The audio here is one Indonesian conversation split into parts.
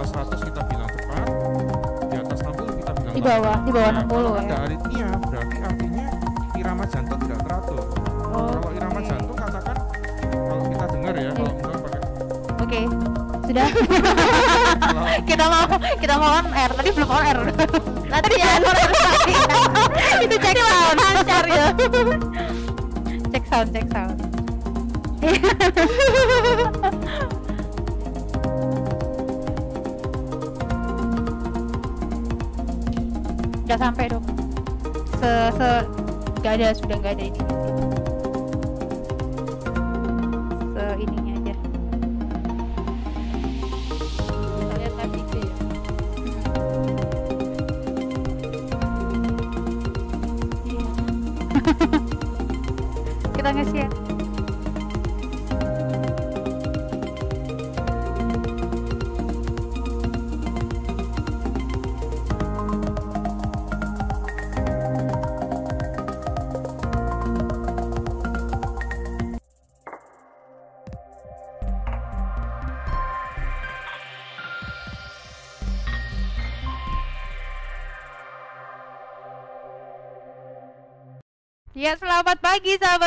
atas 100 kita bilang tepat, di atas 60 kita bilang di bawah, di bawah iya, nah, 60 ya. Ada aritmia, berarti artinya irama jantung tidak teratur. Oh, kalau irama okay. jantung katakan kalau kita dengar ya, okay. kalau enggak iya. pakai. Oke. Okay. Sudah. kita mau kita mau on air. Tadi belum on air. Latihan Itu cek sound lancar ya. cek sound, cek sound. nggak sampai dong se se nggak ada sudah nggak ada ini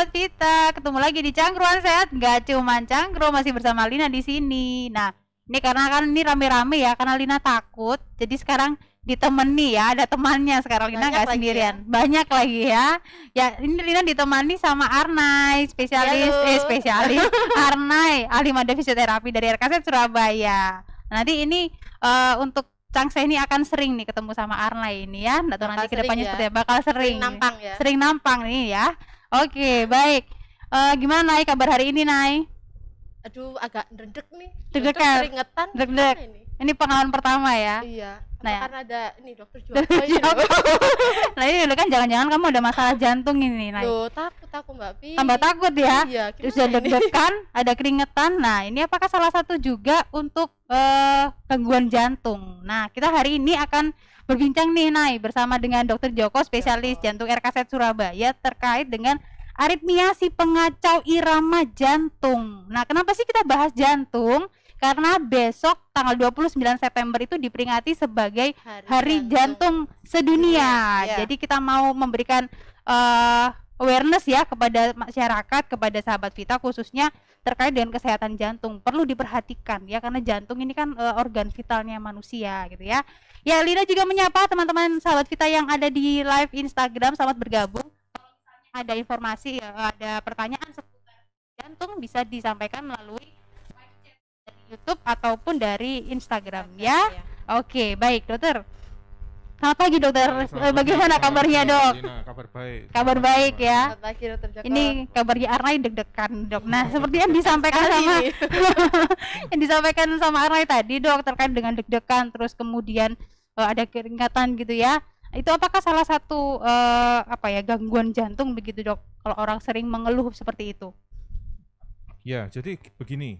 sahabat Vita, ketemu lagi di Cangkruan Sehat Gak cuma cangkru, masih bersama Lina di sini Nah, ini karena kan ini rame-rame ya, karena Lina takut Jadi sekarang ditemani ya, ada temannya sekarang Lina nggak sendirian ya. Banyak lagi ya Ya, ini Lina ditemani sama Arnai, spesialis, Halo. eh spesialis Arnai, ahli mada fisioterapi dari RKZ Surabaya Nanti ini uh, untuk saya ini akan sering nih ketemu sama Arna ini ya. Atau nah, nanti kedepannya ya. seperti bakal sering. Sering nampang ya. Sering nampang nih ya. Oke, baik. Uh, gimana naik? kabar hari ini Nay? Aduh, agak dredeg nih. Dredeg keringetan. Dredeg. Ini? ini pengalaman pertama ya. Iya. nah, ya. karena ada ini dokter juga. ini. nah, ini iya, kan jangan-jangan kamu ada masalah jantung ini, Nay. Loh, takut aku Mbak Pi. Tambah takut ya. Iya, Terus ada deg-degan, ada keringetan. Nah, ini apakah salah satu juga untuk uh, gangguan jantung? Nah, kita hari ini akan berbincang nih Nay bersama dengan Dokter Joko spesialis ya. jantung RKZ Surabaya terkait dengan aritmia si pengacau irama jantung. Nah, kenapa sih kita bahas jantung? Karena besok tanggal 29 September itu diperingati sebagai Hari, Hari Jantung, jantung Sedunia. Ya. Jadi kita mau memberikan uh, awareness ya kepada masyarakat, kepada sahabat Vita khususnya terkait dengan kesehatan jantung perlu diperhatikan ya karena jantung ini kan e, organ vitalnya manusia gitu ya. Ya Lina juga menyapa teman-teman sahabat Vita yang ada di live Instagram selamat bergabung. ada informasi ya, ada pertanyaan seputar jantung bisa disampaikan melalui YouTube ataupun dari Instagram ya. Iya. Oke, baik dokter. Selamat pagi dokter. Selamat eh, Bagaimana kabarnya dok? Dina, kabar baik. Kabar baik ya. Selamat pagi dokter Joko. Ini kabarnya Arnai deg-degan dok. Nah seperti yang disampaikan sama yang disampaikan sama Arnai tadi dok terkait dengan deg-degan terus kemudian uh, ada keringatan gitu ya. Itu apakah salah satu uh, apa ya gangguan jantung begitu dok? Kalau orang sering mengeluh seperti itu? Ya jadi begini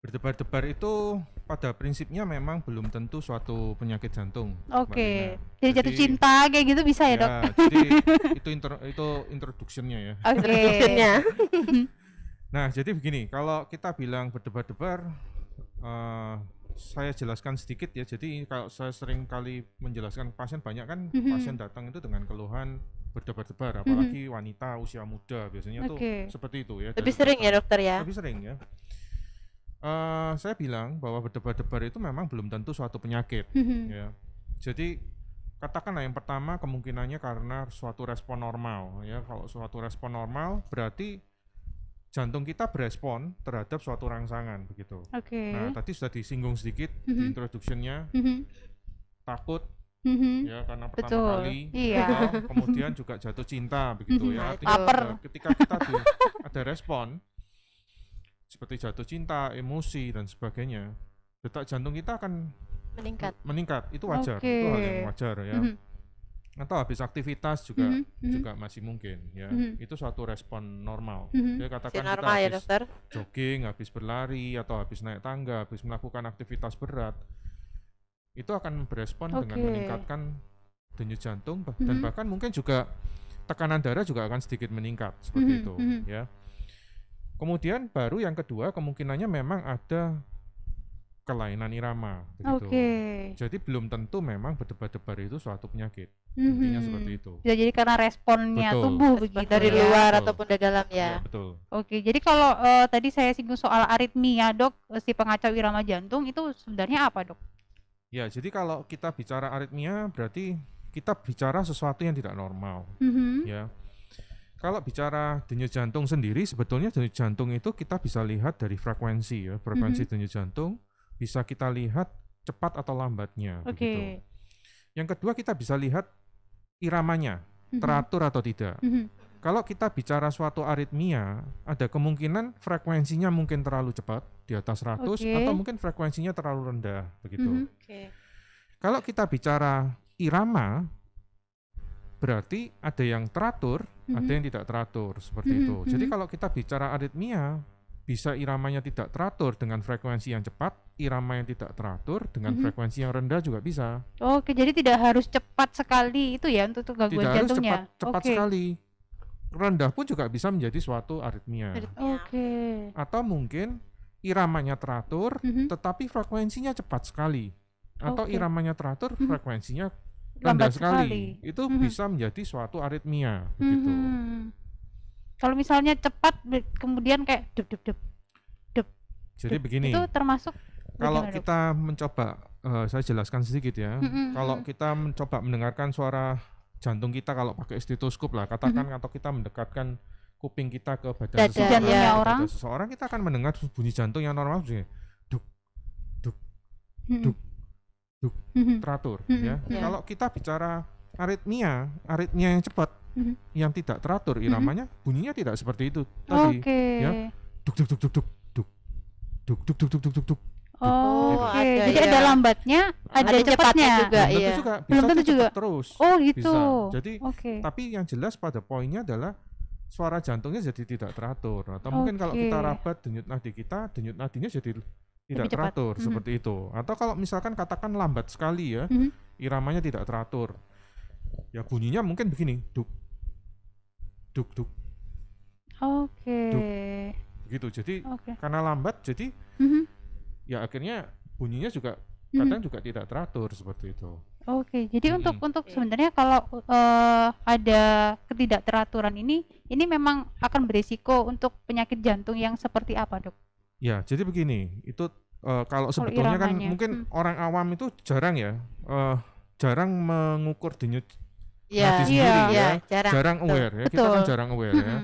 Berdebar-debar itu pada prinsipnya memang belum tentu suatu penyakit jantung. Oke. Okay. Jadi, jatuh cinta kayak gitu bisa ya, ya Dok? Jadi itu inter, itu introductionnya ya. Oke. Okay. nah, jadi begini, kalau kita bilang berdebar-debar uh, saya jelaskan sedikit ya. Jadi kalau saya sering kali menjelaskan pasien banyak kan mm-hmm. pasien datang itu dengan keluhan berdebar-debar apalagi mm-hmm. wanita usia muda biasanya okay. tuh seperti itu ya. Lebih sering ya, Dokter ya. Lebih sering ya uh, saya bilang bahwa berdebar-debar itu memang belum tentu suatu penyakit. Mhm. ya. Jadi katakanlah yang pertama kemungkinannya karena suatu respon normal ya kalau suatu respon normal berarti jantung kita berespon terhadap suatu rangsangan begitu. Oke. Okay. Nah tadi sudah disinggung sedikit mm -hmm. di mhm. introductionnya mm -hmm. takut mm -hmm. ya karena pertama Betul. kali iya. Ya. kemudian juga jatuh cinta begitu mm -hmm. ya artinya eh, ketika kita ada respon seperti jatuh cinta, emosi dan sebagainya, detak jantung kita akan meningkat. Meningkat itu wajar, okay. itu hal yang wajar ya. Mm -hmm. Atau habis aktivitas juga mm -hmm. juga masih mungkin ya. Mm -hmm. Itu suatu respon normal. Mm -hmm. Jadi katakan normal, kita ya, habis ya, dokter. jogging, habis berlari atau habis naik tangga, habis melakukan aktivitas berat, itu akan berespon okay. dengan meningkatkan denyut jantung mm -hmm. dan mhm. bahkan mungkin juga tekanan darah juga akan sedikit meningkat seperti mm -hmm. itu mm -hmm. ya Kemudian baru yang kedua kemungkinannya memang ada kelainan irama. Gitu. Oke. Okay. Jadi belum tentu memang berdebar-debar itu suatu penyakit. Mm-hmm. seperti itu. Ya, jadi karena responnya betul. tubuh begitu dari ya, luar betul. ataupun dari dalam ya. ya betul. Oke, jadi kalau uh, tadi saya singgung soal aritmia, Dok, eh, si pengacau irama jantung itu sebenarnya apa, Dok? Ya, jadi kalau kita bicara aritmia berarti kita bicara sesuatu yang tidak normal. Mm-hmm. Ya kalau bicara denyut jantung sendiri, sebetulnya denyut jantung itu kita bisa lihat dari frekuensi ya, frekuensi mm -hmm. denyut jantung bisa kita lihat cepat atau lambatnya. Oke. Okay. Yang kedua kita bisa lihat iramanya mm-hmm. teratur atau tidak. Mm -hmm. Kalau kita bicara suatu aritmia, ada kemungkinan frekuensinya mungkin terlalu cepat di atas 100 okay. atau mungkin frekuensinya terlalu rendah begitu. Mm -hmm. okay. Kalau kita bicara irama, berarti ada yang teratur, mm-hmm. ada yang tidak teratur seperti mm-hmm. itu. Jadi mm-hmm. kalau kita bicara aritmia, bisa iramanya tidak teratur dengan frekuensi yang cepat, irama yang tidak teratur dengan mm-hmm. frekuensi yang rendah juga bisa. Oke, jadi tidak harus cepat sekali itu ya untuk gangguan jantungnya. Tidak harus cepat, cepat okay. sekali. Rendah pun juga bisa menjadi suatu aritmia. Oke. Okay. Atau mungkin iramanya teratur mm-hmm. tetapi frekuensinya cepat sekali atau okay. iramanya teratur mm-hmm. frekuensinya Lambat sekali. sekali. Itu -hmm. bisa menjadi suatu aritmia begitu. -hmm. Kalau misalnya cepat kemudian kayak dup dup dup. dup Jadi dup, begini. Itu termasuk kalau kita dup? mencoba uh, saya jelaskan sedikit ya. Mm -hmm. Kalau kita mencoba mendengarkan suara jantung kita kalau pakai stetoskop lah katakan -hmm. atau kita mendekatkan kuping kita ke badan Dada, seseorang, ya, orang. seseorang kita akan mendengar bunyi jantung yang normal bunyi duk duk mm-hmm. duk -hmm duh, mhm. teratur mhm. ya. Yeah. Kalau kita bicara aritmia, aritmia yang cepat mhm. yang tidak teratur iramanya bunyinya tidak seperti itu tadi okay. ya. Duk duk duk duk duk duk duk duk duk duk duk duk Oh, gitu. okay. ada, jadi ya. ada lambatnya, ada, ada cepatnya. cepatnya juga, belum iya. juga, belum tentu juga. Terus, oh gitu. Bisa. Jadi, okay. tapi yang jelas pada poinnya adalah suara jantungnya jadi tidak teratur. Atau okay. mungkin kalau kita rabat denyut nadi kita, denyut nadinya jadi tidak Lebih teratur cepat. Mhm. seperti mm-hmm. itu. Atau kalau misalkan katakan lambat sekali ya, mm-hmm. iramanya tidak teratur, ya bunyinya mungkin begini, duk, duk, duk. Oke. Okay. gitu Begitu. Jadi okay. karena lambat, jadi mm-hmm. ya akhirnya bunyinya juga mhm. kadang mm-hmm. juga tidak teratur seperti itu. Oke, okay, jadi hmm. untuk untuk sebenarnya kalau uh, ada ketidakteraturan ini, ini memang akan berisiko untuk penyakit jantung yang seperti apa, dok? Ya, jadi begini, itu uh, kalau sebetulnya kan mungkin hmm. orang awam itu jarang ya, uh, jarang mengukur denyut ya, nadi iya, sendiri ya, ya, jarang, jarang betul. aware ya, betul. kita kan jarang aware -hmm. ya.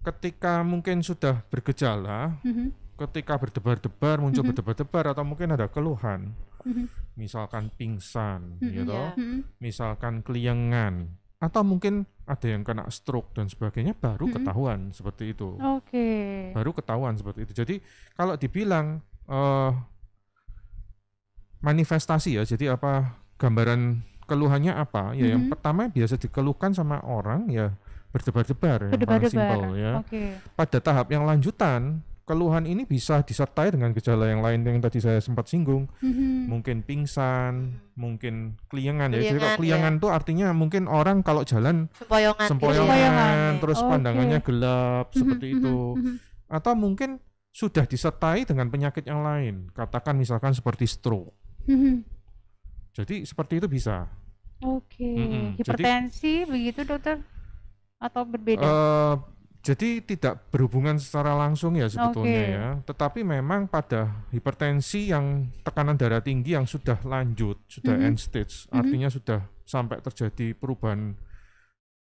Ketika mungkin sudah bergejala, -hmm. ketika berdebar-debar muncul -hmm. berdebar-debar atau mungkin ada keluhan, -hmm. misalkan pingsan, -hmm. gitu, -hmm. misalkan keliengan, atau mungkin ada yang kena stroke dan sebagainya baru hmm. ketahuan seperti itu. Oke. Okay. Baru ketahuan seperti itu. Jadi kalau dibilang uh, manifestasi ya, jadi apa gambaran keluhannya apa? Ya hmm. yang pertama biasa dikeluhkan sama orang ya berdebar-debar, berdebar-debar yang simpel ya. Okay. Pada tahap yang lanjutan keluhan ini bisa disertai dengan gejala yang lain yang tadi saya sempat singgung. Mm-hmm. Mungkin pingsan, mungkin kliengan, ya. Jadi kalau ya. itu ya. artinya mungkin orang kalau jalan sempoyongan, sempoyongan, sempoyongan terus oh, pandangannya gelap mm-hmm. seperti mm-hmm, itu. Mm-hmm. Atau mungkin sudah disertai dengan penyakit yang lain, katakan misalkan seperti stroke. Mm-hmm. Jadi seperti itu bisa. Oke, okay. mm-hmm. hipertensi Jadi, begitu dokter? Atau berbeda? Uh, jadi tidak berhubungan secara langsung ya sebetulnya okay. ya, tetapi memang pada hipertensi yang tekanan darah tinggi yang sudah lanjut, sudah mm -hmm. end stage, mm -hmm. artinya sudah sampai terjadi perubahan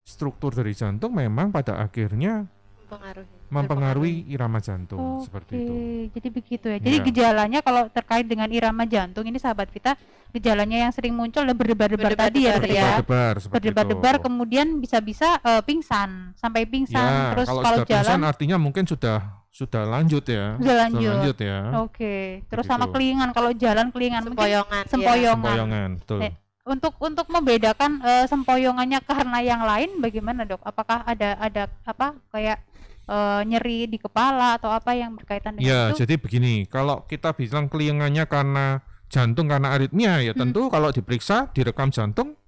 struktur dari jantung memang pada akhirnya mempengaruhi mempengaruhi irama jantung okay. seperti itu. Jadi begitu ya. Jadi yeah. gejalanya kalau terkait dengan irama jantung ini sahabat kita gejalanya yang sering muncul adalah berdebar-debar tadi ya, ya. berdebar-debar, ya. berdebar-debar kemudian bisa-bisa uh, pingsan sampai pingsan yeah, terus kalau, kalau jalan pingsan artinya mungkin sudah sudah lanjut ya. Sudah lanjut. Sudah lanjut ya. Oke. Okay. Terus begitu. sama kelingan kalau jalan kelingan sempoyongan. Iya. sempoyongan. Sempoyongan, betul. Eh, untuk untuk membedakan uh, sempoyongannya karena yang lain bagaimana, Dok? Apakah ada ada apa kayak uh, nyeri di kepala atau apa yang berkaitan dengan ya, itu? Ya, jadi begini, kalau kita bilang kelingannya karena jantung karena aritmia ya hmm. tentu kalau diperiksa direkam jantung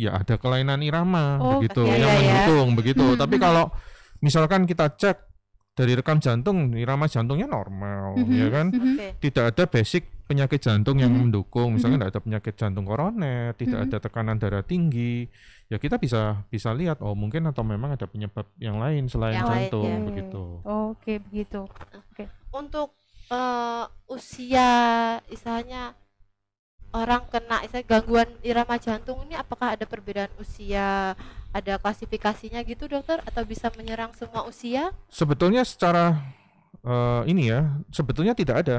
ya ada kelainan irama oh, begitu iya, yang iya, iya. mendukung ya. begitu. Hmm, Tapi hmm. kalau misalkan kita cek dari rekam jantung irama jantungnya normal mm -hmm. ya hmm, kan mm tidak ada basic penyakit jantung yang mm-hmm. mendukung misalnya mm-hmm. tidak ada penyakit jantung koroner tidak mm-hmm. ada tekanan darah tinggi ya kita bisa bisa lihat oh mungkin atau memang ada penyebab yang lain selain yang jantung lain, ya. begitu oke okay, begitu oke okay. untuk uh, usia misalnya orang kena misalnya gangguan irama jantung ini apakah ada perbedaan usia ada klasifikasinya gitu dokter atau bisa menyerang semua usia sebetulnya secara uh, ini ya sebetulnya tidak ada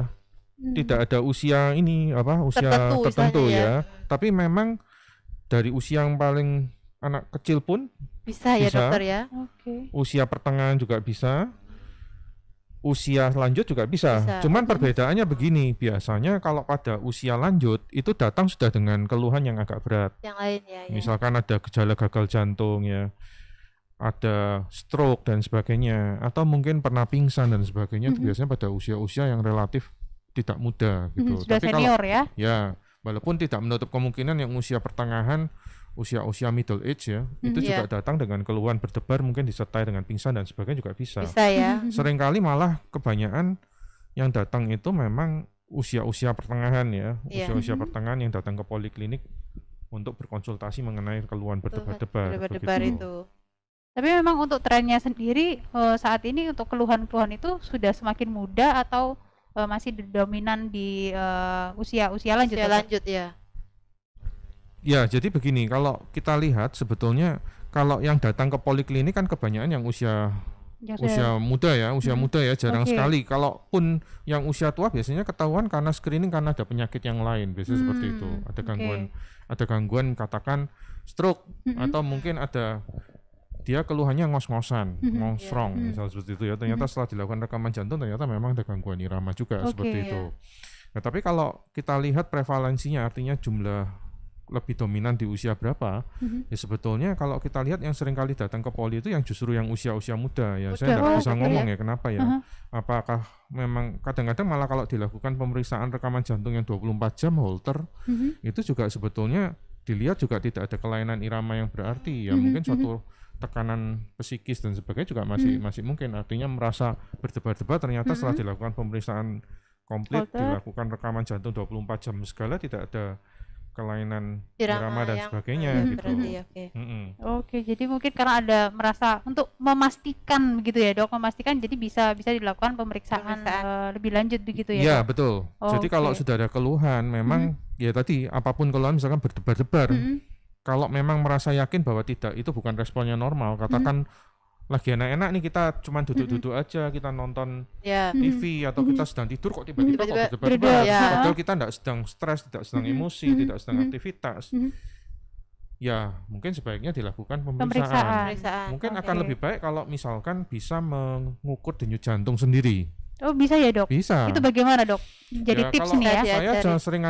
Hmm. tidak ada usia ini apa usia tertentu, tertentu ya. ya tapi memang dari usia yang paling anak kecil pun bisa, ya, bisa. ya dokter ya okay. usia pertengahan juga bisa usia lanjut juga bisa. bisa. Cuman hmm. perbedaannya begini, biasanya kalau pada usia lanjut itu datang sudah dengan keluhan yang agak berat. Yang lain ya. ya. Misalkan ada gejala gagal jantung ya, ada stroke dan sebagainya, atau mungkin pernah pingsan dan sebagainya. -hmm. biasanya pada usia-usia yang relatif tidak muda gitu. Hmm, sudah Tapi senior kalau, ya. Ya, walaupun tidak menutup kemungkinan yang usia pertengahan, usia-usia middle age ya, hmm, itu yeah. juga datang dengan keluhan berdebar mungkin disertai dengan pingsan dan sebagainya juga bisa. Bisa ya. Seringkali malah kebanyakan yang datang itu memang usia-usia pertengahan ya, usia-usia yeah. Mhm. pertengahan yang datang ke poliklinik untuk berkonsultasi mengenai keluhan berdebar-debar. berdebar itu. Tapi memang untuk trennya sendiri eh, saat ini untuk keluhan-keluhan itu sudah semakin muda atau uh, masih dominan di uh, usia usia lanjut. Usia ya? lanjut ya. Ya, jadi begini, kalau kita lihat sebetulnya kalau yang datang ke poliklinik kan kebanyakan yang usia usia muda ya, usia hmm. muda ya jarang okay. sekali. Kalaupun yang usia tua biasanya ketahuan karena screening karena ada penyakit yang lain, biasanya hmm. seperti itu. Ada gangguan, okay. ada gangguan katakan stroke hmm. atau mungkin ada dia keluhannya ngos-ngosan, mhm. iya. ngosrong, yeah. Hmm. misalnya seperti itu ya. Ternyata mhm. setelah dilakukan rekaman jantung ternyata memang ada gangguan irama juga okay, seperti iya. itu. Nah, tapi kalau kita lihat prevalensinya artinya jumlah lebih dominan di usia berapa mm-hmm. ya sebetulnya kalau kita lihat yang sering kali datang ke poli itu yang justru yang usia-usia muda ya Udah, saya tidak bisa gitu ya? ngomong ya, ya kenapa ya uh-huh. apakah memang kadang-kadang malah kalau dilakukan pemeriksaan rekaman jantung yang 24 jam holter mm-hmm. itu juga sebetulnya dilihat juga tidak ada kelainan irama yang berarti ya mm-hmm. mungkin mhm. suatu mm-hmm tekanan psikis dan sebagainya juga masih hmm. masih mungkin artinya merasa berdebar-debar ternyata hmm. setelah dilakukan pemeriksaan komplit dilakukan rekaman jantung 24 jam segala tidak ada kelainan irama dan sebagainya hmm, gitu. Berarti, okay. -hmm. Oke, jadi mungkin karena ada merasa untuk memastikan begitu ya, Dok, memastikan jadi bisa bisa dilakukan pemeriksaan, pemeriksaan. Uh, lebih lanjut begitu ya. Iya, betul. Oh, jadi okay. kalau sudah ada keluhan memang hmm. ya tadi apapun keluhan misalkan berdebar-debar. Hmm kalau memang merasa yakin bahwa tidak itu bukan responnya normal katakan hmm. lagi enak-enak nih kita cuman mm-hmm. duduk-duduk aja kita nonton yeah. TV mm-hmm. atau kita mm-hmm. sedang tidur kok tiba-tiba kok tiba-tiba. ya. padahal kita tidak sedang stres tidak sedang emosi tidak sedang aktivitas ya mungkin sebaiknya dilakukan pemeriksaan, pemeriksaan. mungkin okay. akan lebih baik kalau misalkan bisa mengukur denyut jantung sendiri Oh bisa ya dok? Bisa. Itu bagaimana dok? Jadi ya, tips nih ya. Saya dari... sering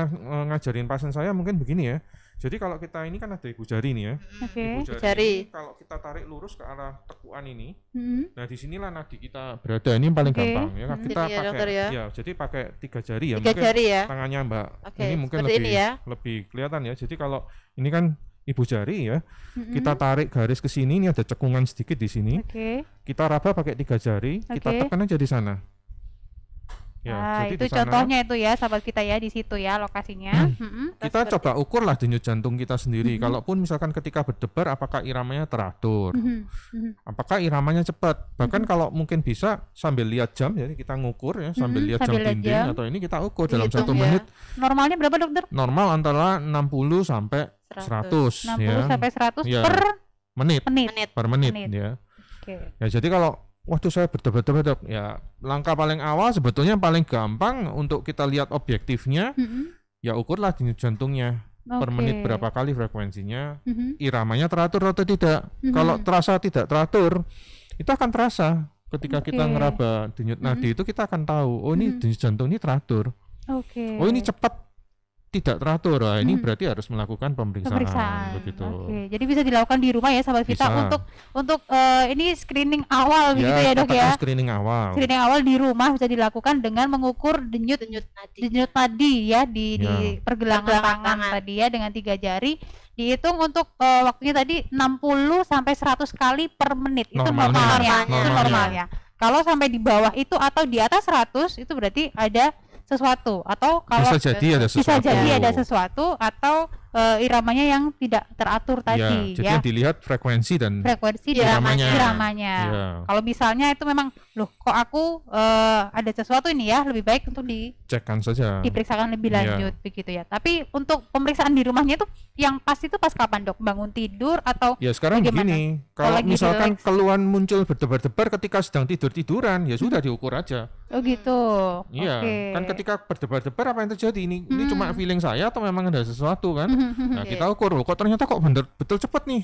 ngajarin pasien saya mungkin begini ya. Jadi kalau kita ini kan ada ibu jari nih ya. Okay. Ibu jari. jari. Ini kalau kita tarik lurus ke arah tekuan ini, hmm. nah sinilah nadi kita berada. Ini yang paling okay. gampang ya. Hmm. Kita jadi ya, pakai, ya, ya. ya. Jadi pakai tiga jari ya. Tiga mungkin jari ya. Tangannya mbak. Okay. Ini mungkin Seperti lebih ini ya. lebih kelihatan ya. Jadi kalau ini kan ibu jari ya. hmm Kita tarik garis ke sini, ini ada cekungan sedikit di sini. Okay. Kita raba pakai tiga jari, okay. kita tekan aja di sana. Ya, nah, jadi itu contohnya itu ya sahabat kita ya di situ ya lokasinya. Hmm. Hmm, hmm. kita seperti... coba ukurlah denyut jantung kita sendiri. Kalaupun misalkan ketika berdebar apakah iramanya teratur? Apakah iramanya cepat? Bahkan kalau mungkin bisa sambil lihat jam jadi kita ngukur ya sambil lihat sambil jam dinding atau ini kita ukur Dihitung, dalam satu ya. menit. Normalnya berapa dokter? Normal antara 60 sampai 100, 100 60 ya. sampai 100 ya. per menit. Menit. Per menit, menit. ya. Okay. Ya jadi kalau waktu saya berdebat-debat ya langkah paling awal sebetulnya paling gampang untuk kita lihat objektifnya mm-hmm. ya ukurlah denyut jantungnya okay. per menit berapa kali frekuensinya mm-hmm. iramanya teratur atau tidak mm-hmm. kalau terasa tidak teratur itu akan terasa ketika okay. kita ngeraba denyut mm-hmm. nadi itu kita akan tahu oh ini mm-hmm. denyut jantung ini teratur okay. oh ini cepat tidak teratur. Nah, ini hmm. berarti harus melakukan pemeriksaan, pemeriksaan. begitu. okay. jadi bisa dilakukan di rumah ya sahabat Vita untuk untuk uh, ini screening awal ya, begitu ya, Dok ya. screening awal. Screening awal di rumah bisa dilakukan dengan mengukur denyut denyut tadi Denyut tadi ya di ya. di pergelangan, pergelangan tangan, tangan tadi ya dengan tiga jari dihitung untuk uh, waktunya tadi 60 sampai 100 kali per menit. Normalnya. Itu normalnya. normalnya. Itu normalnya. Kalau sampai di bawah itu atau di atas 100 itu berarti ada sesuatu atau kalau bisa jadi ada sesuatu bisa jadi ada sesuatu atau uh, iramanya yang tidak teratur ya, tadi ya, jadi ya. dilihat frekuensi dan frekuensi dan iramanya, iramanya. Ya. kalau misalnya itu memang loh kok aku uh, ada sesuatu ini ya lebih baik untuk cekkan saja diperiksakan lebih iya. lanjut yeah. begitu ya tapi untuk pemeriksaan di rumahnya itu yang pasti itu pas kapan dok bangun tidur atau ya sekarang bagaimana? begini kalau misalkan relax. keluhan muncul berdebar-debar ketika sedang tidur tiduran ya sudah diukur aja oh gitu iya okay. kan ketika berdebar-debar apa yang terjadi ini hmm. ini cuma hmm. feeling saya atau memang ada sesuatu kan hmm, hmm, nah kita ukur loh kok ternyata kok bener betul cepet nih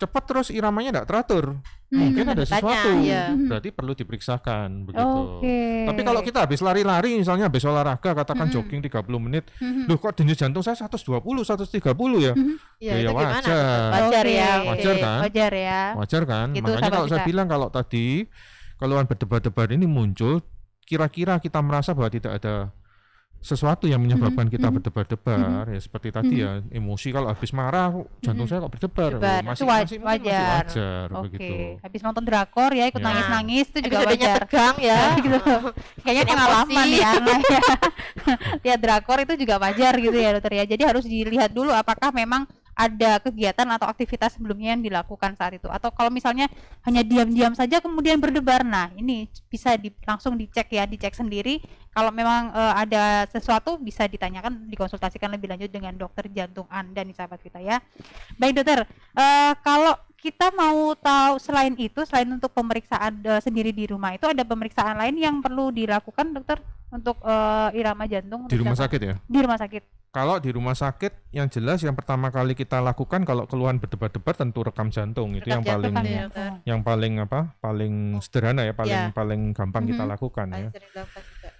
cepet terus iramanya tidak teratur mungkin ada sesuatu ya. berarti perlu diperiksa diperiksakan begitu. Okay. Tapi kalau kita habis lari-lari misalnya habis olahraga katakan mm -hmm. jogging 30 menit, -hmm. loh kok denyut jantung saya 120, 130 ya? Mm -hmm. Ya, ya wajar. Gimana? Wajar ya. Okay. Wajar kan? Wajar ya. Wajar kan? Gitu, Makanya kalau kita. saya bilang kalau tadi keluhan berdebar-debar ini muncul kira-kira kita merasa bahwa tidak ada sesuatu yang menyebabkan mm -hmm. kita mm-hmm. berdebar-debar mm -hmm. ya seperti tadi mm -hmm. ya mm-hmm. emosi kalau habis marah jantung mm -hmm. saya kok berdebar Debar. masih, wajar. masih wajar, wajar okay. begitu habis nonton drakor ya ikut ya. nangis-nangis ya. itu eh, juga wajar tegang ya gitu kayaknya pengalaman ya, ya lihat drakor itu juga wajar gitu ya dokter ya jadi harus dilihat dulu apakah memang ada kegiatan atau aktivitas sebelumnya yang dilakukan saat itu atau kalau misalnya hanya diam-diam saja kemudian berdebar nah ini bisa di, langsung dicek ya dicek sendiri kalau memang e, ada sesuatu bisa ditanyakan dikonsultasikan lebih lanjut dengan dokter jantung Anda nih sahabat kita ya baik dokter e, kalau kita mau tahu selain itu, selain untuk pemeriksaan uh, sendiri di rumah itu ada pemeriksaan lain yang perlu dilakukan dokter untuk uh, irama jantung di rumah sakit ya? Di rumah sakit. Kalau di rumah sakit yang jelas yang pertama kali kita lakukan kalau keluhan berdebar-debar tentu rekam jantung rekam itu yang jantung paling ya, yang paling apa? paling oh. sederhana ya, paling ya. paling gampang mm -hmm. kita mhm. lakukan ya. paling ya.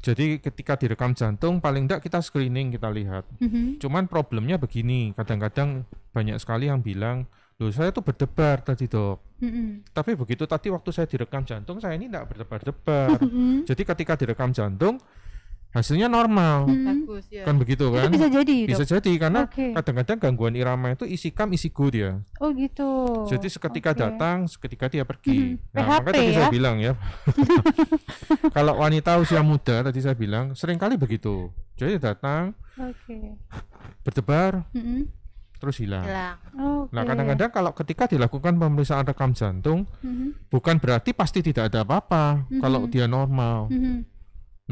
Jadi ketika direkam jantung paling tidak kita screening kita lihat. Mm -hmm. Cuman problemnya begini, kadang-kadang banyak sekali yang bilang Loh, saya tuh berdebar tadi dok. Mm-hmm. Tapi begitu tadi waktu saya direkam jantung, saya ini tidak berdebar-debar. Mm-hmm. Jadi ketika direkam jantung, hasilnya normal. Mm-hmm. Kan begitu kan? Itu bisa jadi. Bisa jadi karena okay. kadang-kadang gangguan irama itu isi kam isi dia. Oh gitu. Jadi seketika okay. datang, seketika dia pergi. Mm-hmm. Nah, PHP, makanya tadi ya? saya bilang ya. kalau wanita usia muda tadi saya bilang seringkali begitu. Jadi datang, okay. berdebar, mm-hmm terus hilang. hilang. Okay. Nah, kadang-kadang kalau ketika dilakukan pemeriksaan rekam jantung, mm-hmm. bukan berarti pasti tidak ada apa-apa mm-hmm. kalau dia normal. Mm-hmm.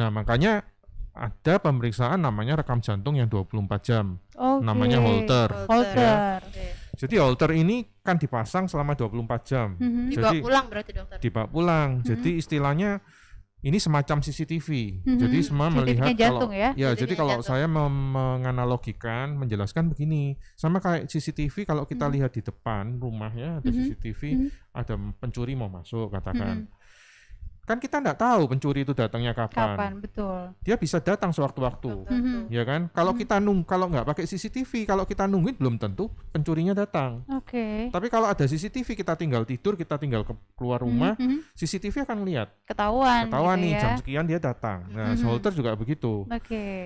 Nah, makanya ada pemeriksaan namanya rekam jantung yang 24 jam. Okay. Namanya Holter. Holter. Ya. Okay. Jadi holter ini kan dipasang selama 24 jam. Mm-hmm. Jadi dibawa pulang berarti dokter. Dibawa pulang. Mm-hmm. Jadi istilahnya ini semacam CCTV. hmm Jadi semua melihat kalau ya, ya jadi kalau jantung. saya menganalogikan menjelaskan begini, sama kayak CCTV kalau kita hmm lihat di depan rumahnya ada hmm CCTV, hmm ada pencuri mau masuk katakan. hmm kan kita nggak tahu pencuri itu datangnya kapan. Kapan, betul. Dia bisa datang sewaktu-waktu, mm-hmm. ya kan? Kalau hmm kita nung, kalau nggak pakai CCTV, kalau kita nungguin belum tentu pencurinya datang. Oke. Okay. Tapi kalau ada CCTV, kita tinggal tidur, kita tinggal ke, keluar rumah, hmm mhm. CCTV akan lihat. Ketahuan. Ketahuan gitu nih ya? jam sekian dia datang. Nah, mm-hmm. juga begitu. Oke. Okay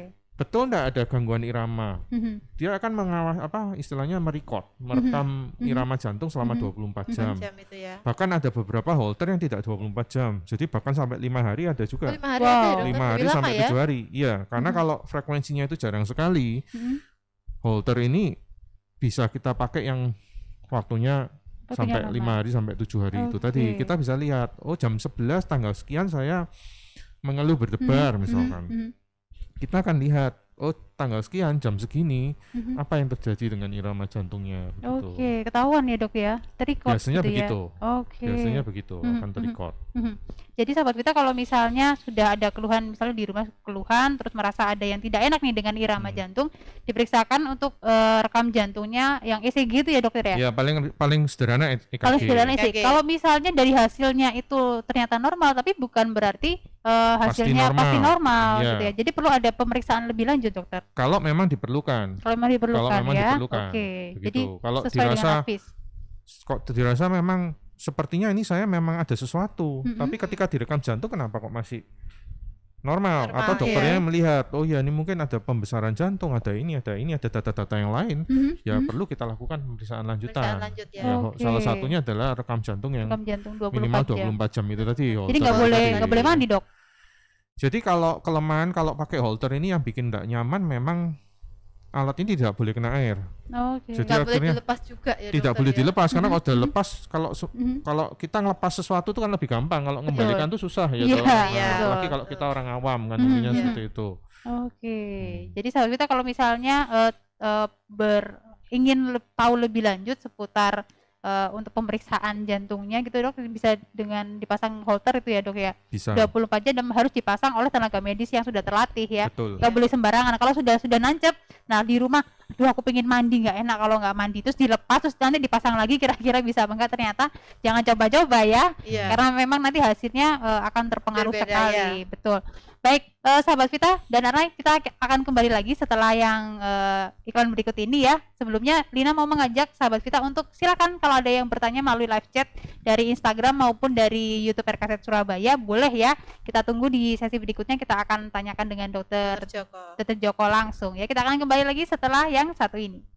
betul tidak ada gangguan irama, mm-hmm. dia akan mengawas apa istilahnya merekod, merekam mm-hmm. irama jantung selama mm-hmm. 24 mm-hmm. jam. jam ya. Bahkan ada beberapa holter yang tidak 24 jam. Jadi bahkan sampai lima hari ada juga. Oh, lima hari, wow. ada ya, lima hari sampai ya? tujuh ya? hari. Iya, karena mm-hmm. kalau frekuensinya itu jarang sekali, mm-hmm. holter ini bisa kita pakai yang waktunya sampai lima hari sampai tujuh hari okay. itu tadi kita bisa lihat oh jam 11 tanggal sekian saya mengeluh berdebar hmm, misalkan mm hmm kita akan lihat oh tanggal sekian jam segini mm-hmm. apa yang terjadi dengan irama jantungnya oke okay, ketahuan ya dok ya terikot biasanya gitu ya? begitu ya? oke okay. biasanya begitu mm-hmm. akan mhm. terikot mm-hmm. jadi sahabat kita kalau misalnya sudah ada keluhan misalnya di rumah keluhan terus merasa ada yang tidak enak nih dengan irama mm. jantung diperiksakan untuk uh, rekam jantungnya yang ECG itu ya dokter ya ya paling paling sederhana EKG paling sederhana ECG e kalau misalnya dari hasilnya itu ternyata normal tapi bukan berarti uh, hasilnya pasti normal, pasti normal yeah. gitu ya jadi perlu ada pemeriksaan lebih lanjut dokter kalau memang diperlukan. Kalau memang diperlukan. Kalau memang ya? diperlukan. Oke. Begitu. Jadi kalau dirasa kok dirasa memang sepertinya ini saya memang ada sesuatu, mm -hmm. tapi ketika direkam jantung kenapa kok masih normal, normal atau iya. dokternya melihat oh ya ini mungkin ada pembesaran jantung ada ini ada ini ada data-data yang lain mm -hmm. ya mm -hmm. perlu kita lakukan pemeriksaan lanjutan, pemeriksaan lanjut, ya. Ya, okay. salah satunya adalah rekam jantung yang rekam jantung 24 minimal 24 jam. jam itu tadi ya, jadi nggak boleh nggak boleh mandi dok jadi kalau kelemahan kalau pakai holter ini yang bikin tidak nyaman memang alat ini tidak boleh kena air. Oh, okay. tidak boleh dilepas juga ya. Tidak boleh ya? dilepas karena kalau sudah mm-hmm. lepas kalau mm-hmm. kalau kita ngelepas sesuatu itu kan lebih gampang kalau mengembalikan itu susah ya. Yeah, iya, nah, yeah. Apalagi kalau kita orang awam kan intinya mm-hmm. yeah. seperti itu. Oke. Okay. Hmm. Jadi sahabat kita kalau misalnya uh, uh, ber ingin tahu lebih lanjut seputar uh, untuk pemeriksaan jantungnya gitu dok bisa dengan dipasang holter itu ya dok ya bisa 24 jam dan harus dipasang oleh tenaga medis yang sudah terlatih ya Betul. Gak boleh sembarangan kalau sudah sudah nancep nah di rumah aduh aku pengen mandi nggak enak kalau nggak mandi terus dilepas terus nanti dipasang lagi kira-kira bisa enggak ternyata jangan coba-coba ya yeah. karena memang nanti hasilnya uh, akan terpengaruh Berbeda, sekali ya. betul Baik, eh, sahabat Vita dan Arai, kita akan kembali lagi setelah yang eh, iklan berikut ini ya. Sebelumnya, Lina mau mengajak sahabat Vita untuk silakan kalau ada yang bertanya melalui live chat dari Instagram maupun dari YouTube RKZ Surabaya, boleh ya. Kita tunggu di sesi berikutnya kita akan tanyakan dengan dokter Joko. Joko langsung ya. Kita akan kembali lagi setelah yang satu ini.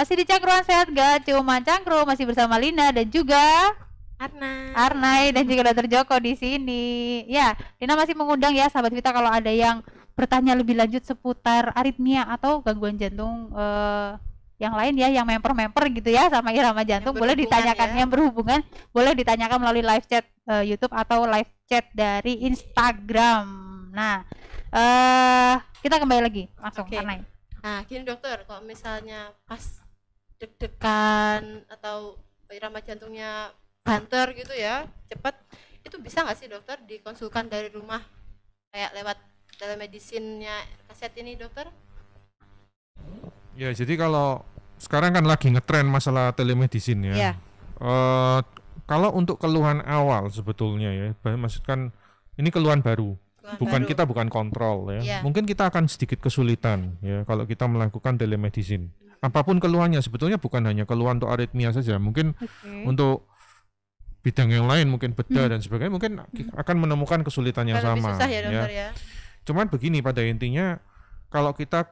Masih di Cangkruan Sehat Gak Cuma Cangkru masih bersama Lina dan juga arna Arnai dan juga Dokter Joko di sini. Ya, Lina masih mengundang ya sahabat kita kalau ada yang bertanya lebih lanjut seputar aritmia atau gangguan jantung eh, yang lain ya yang memper-memper gitu ya sama irama jantung boleh ditanyakan ya. yang berhubungan boleh ditanyakan melalui live chat uh, YouTube atau live chat dari Instagram. Nah, uh, kita kembali lagi langsung okay. karena Nah, gini dokter, kalau misalnya pas deg-degan atau irama jantungnya banter gitu ya cepat itu bisa nggak sih dokter dikonsulkan dari rumah kayak lewat telemedicine-nya kaset ini dokter ya jadi kalau sekarang kan lagi ngetren masalah telemedicine ya yeah. Ya. uh, kalau untuk keluhan awal sebetulnya ya maksudkan ini keluhan baru keluhan bukan baru. kita bukan kontrol ya yeah. mungkin kita akan sedikit kesulitan ya kalau kita melakukan telemedicine apapun keluhannya sebetulnya bukan hanya keluhan untuk aritmia saja mungkin okay. untuk bidang yang lain mungkin beda hmm. dan sebagainya mungkin hmm. akan menemukan kesulitan yang sama susah ya, ya. ya cuman begini pada intinya kalau kita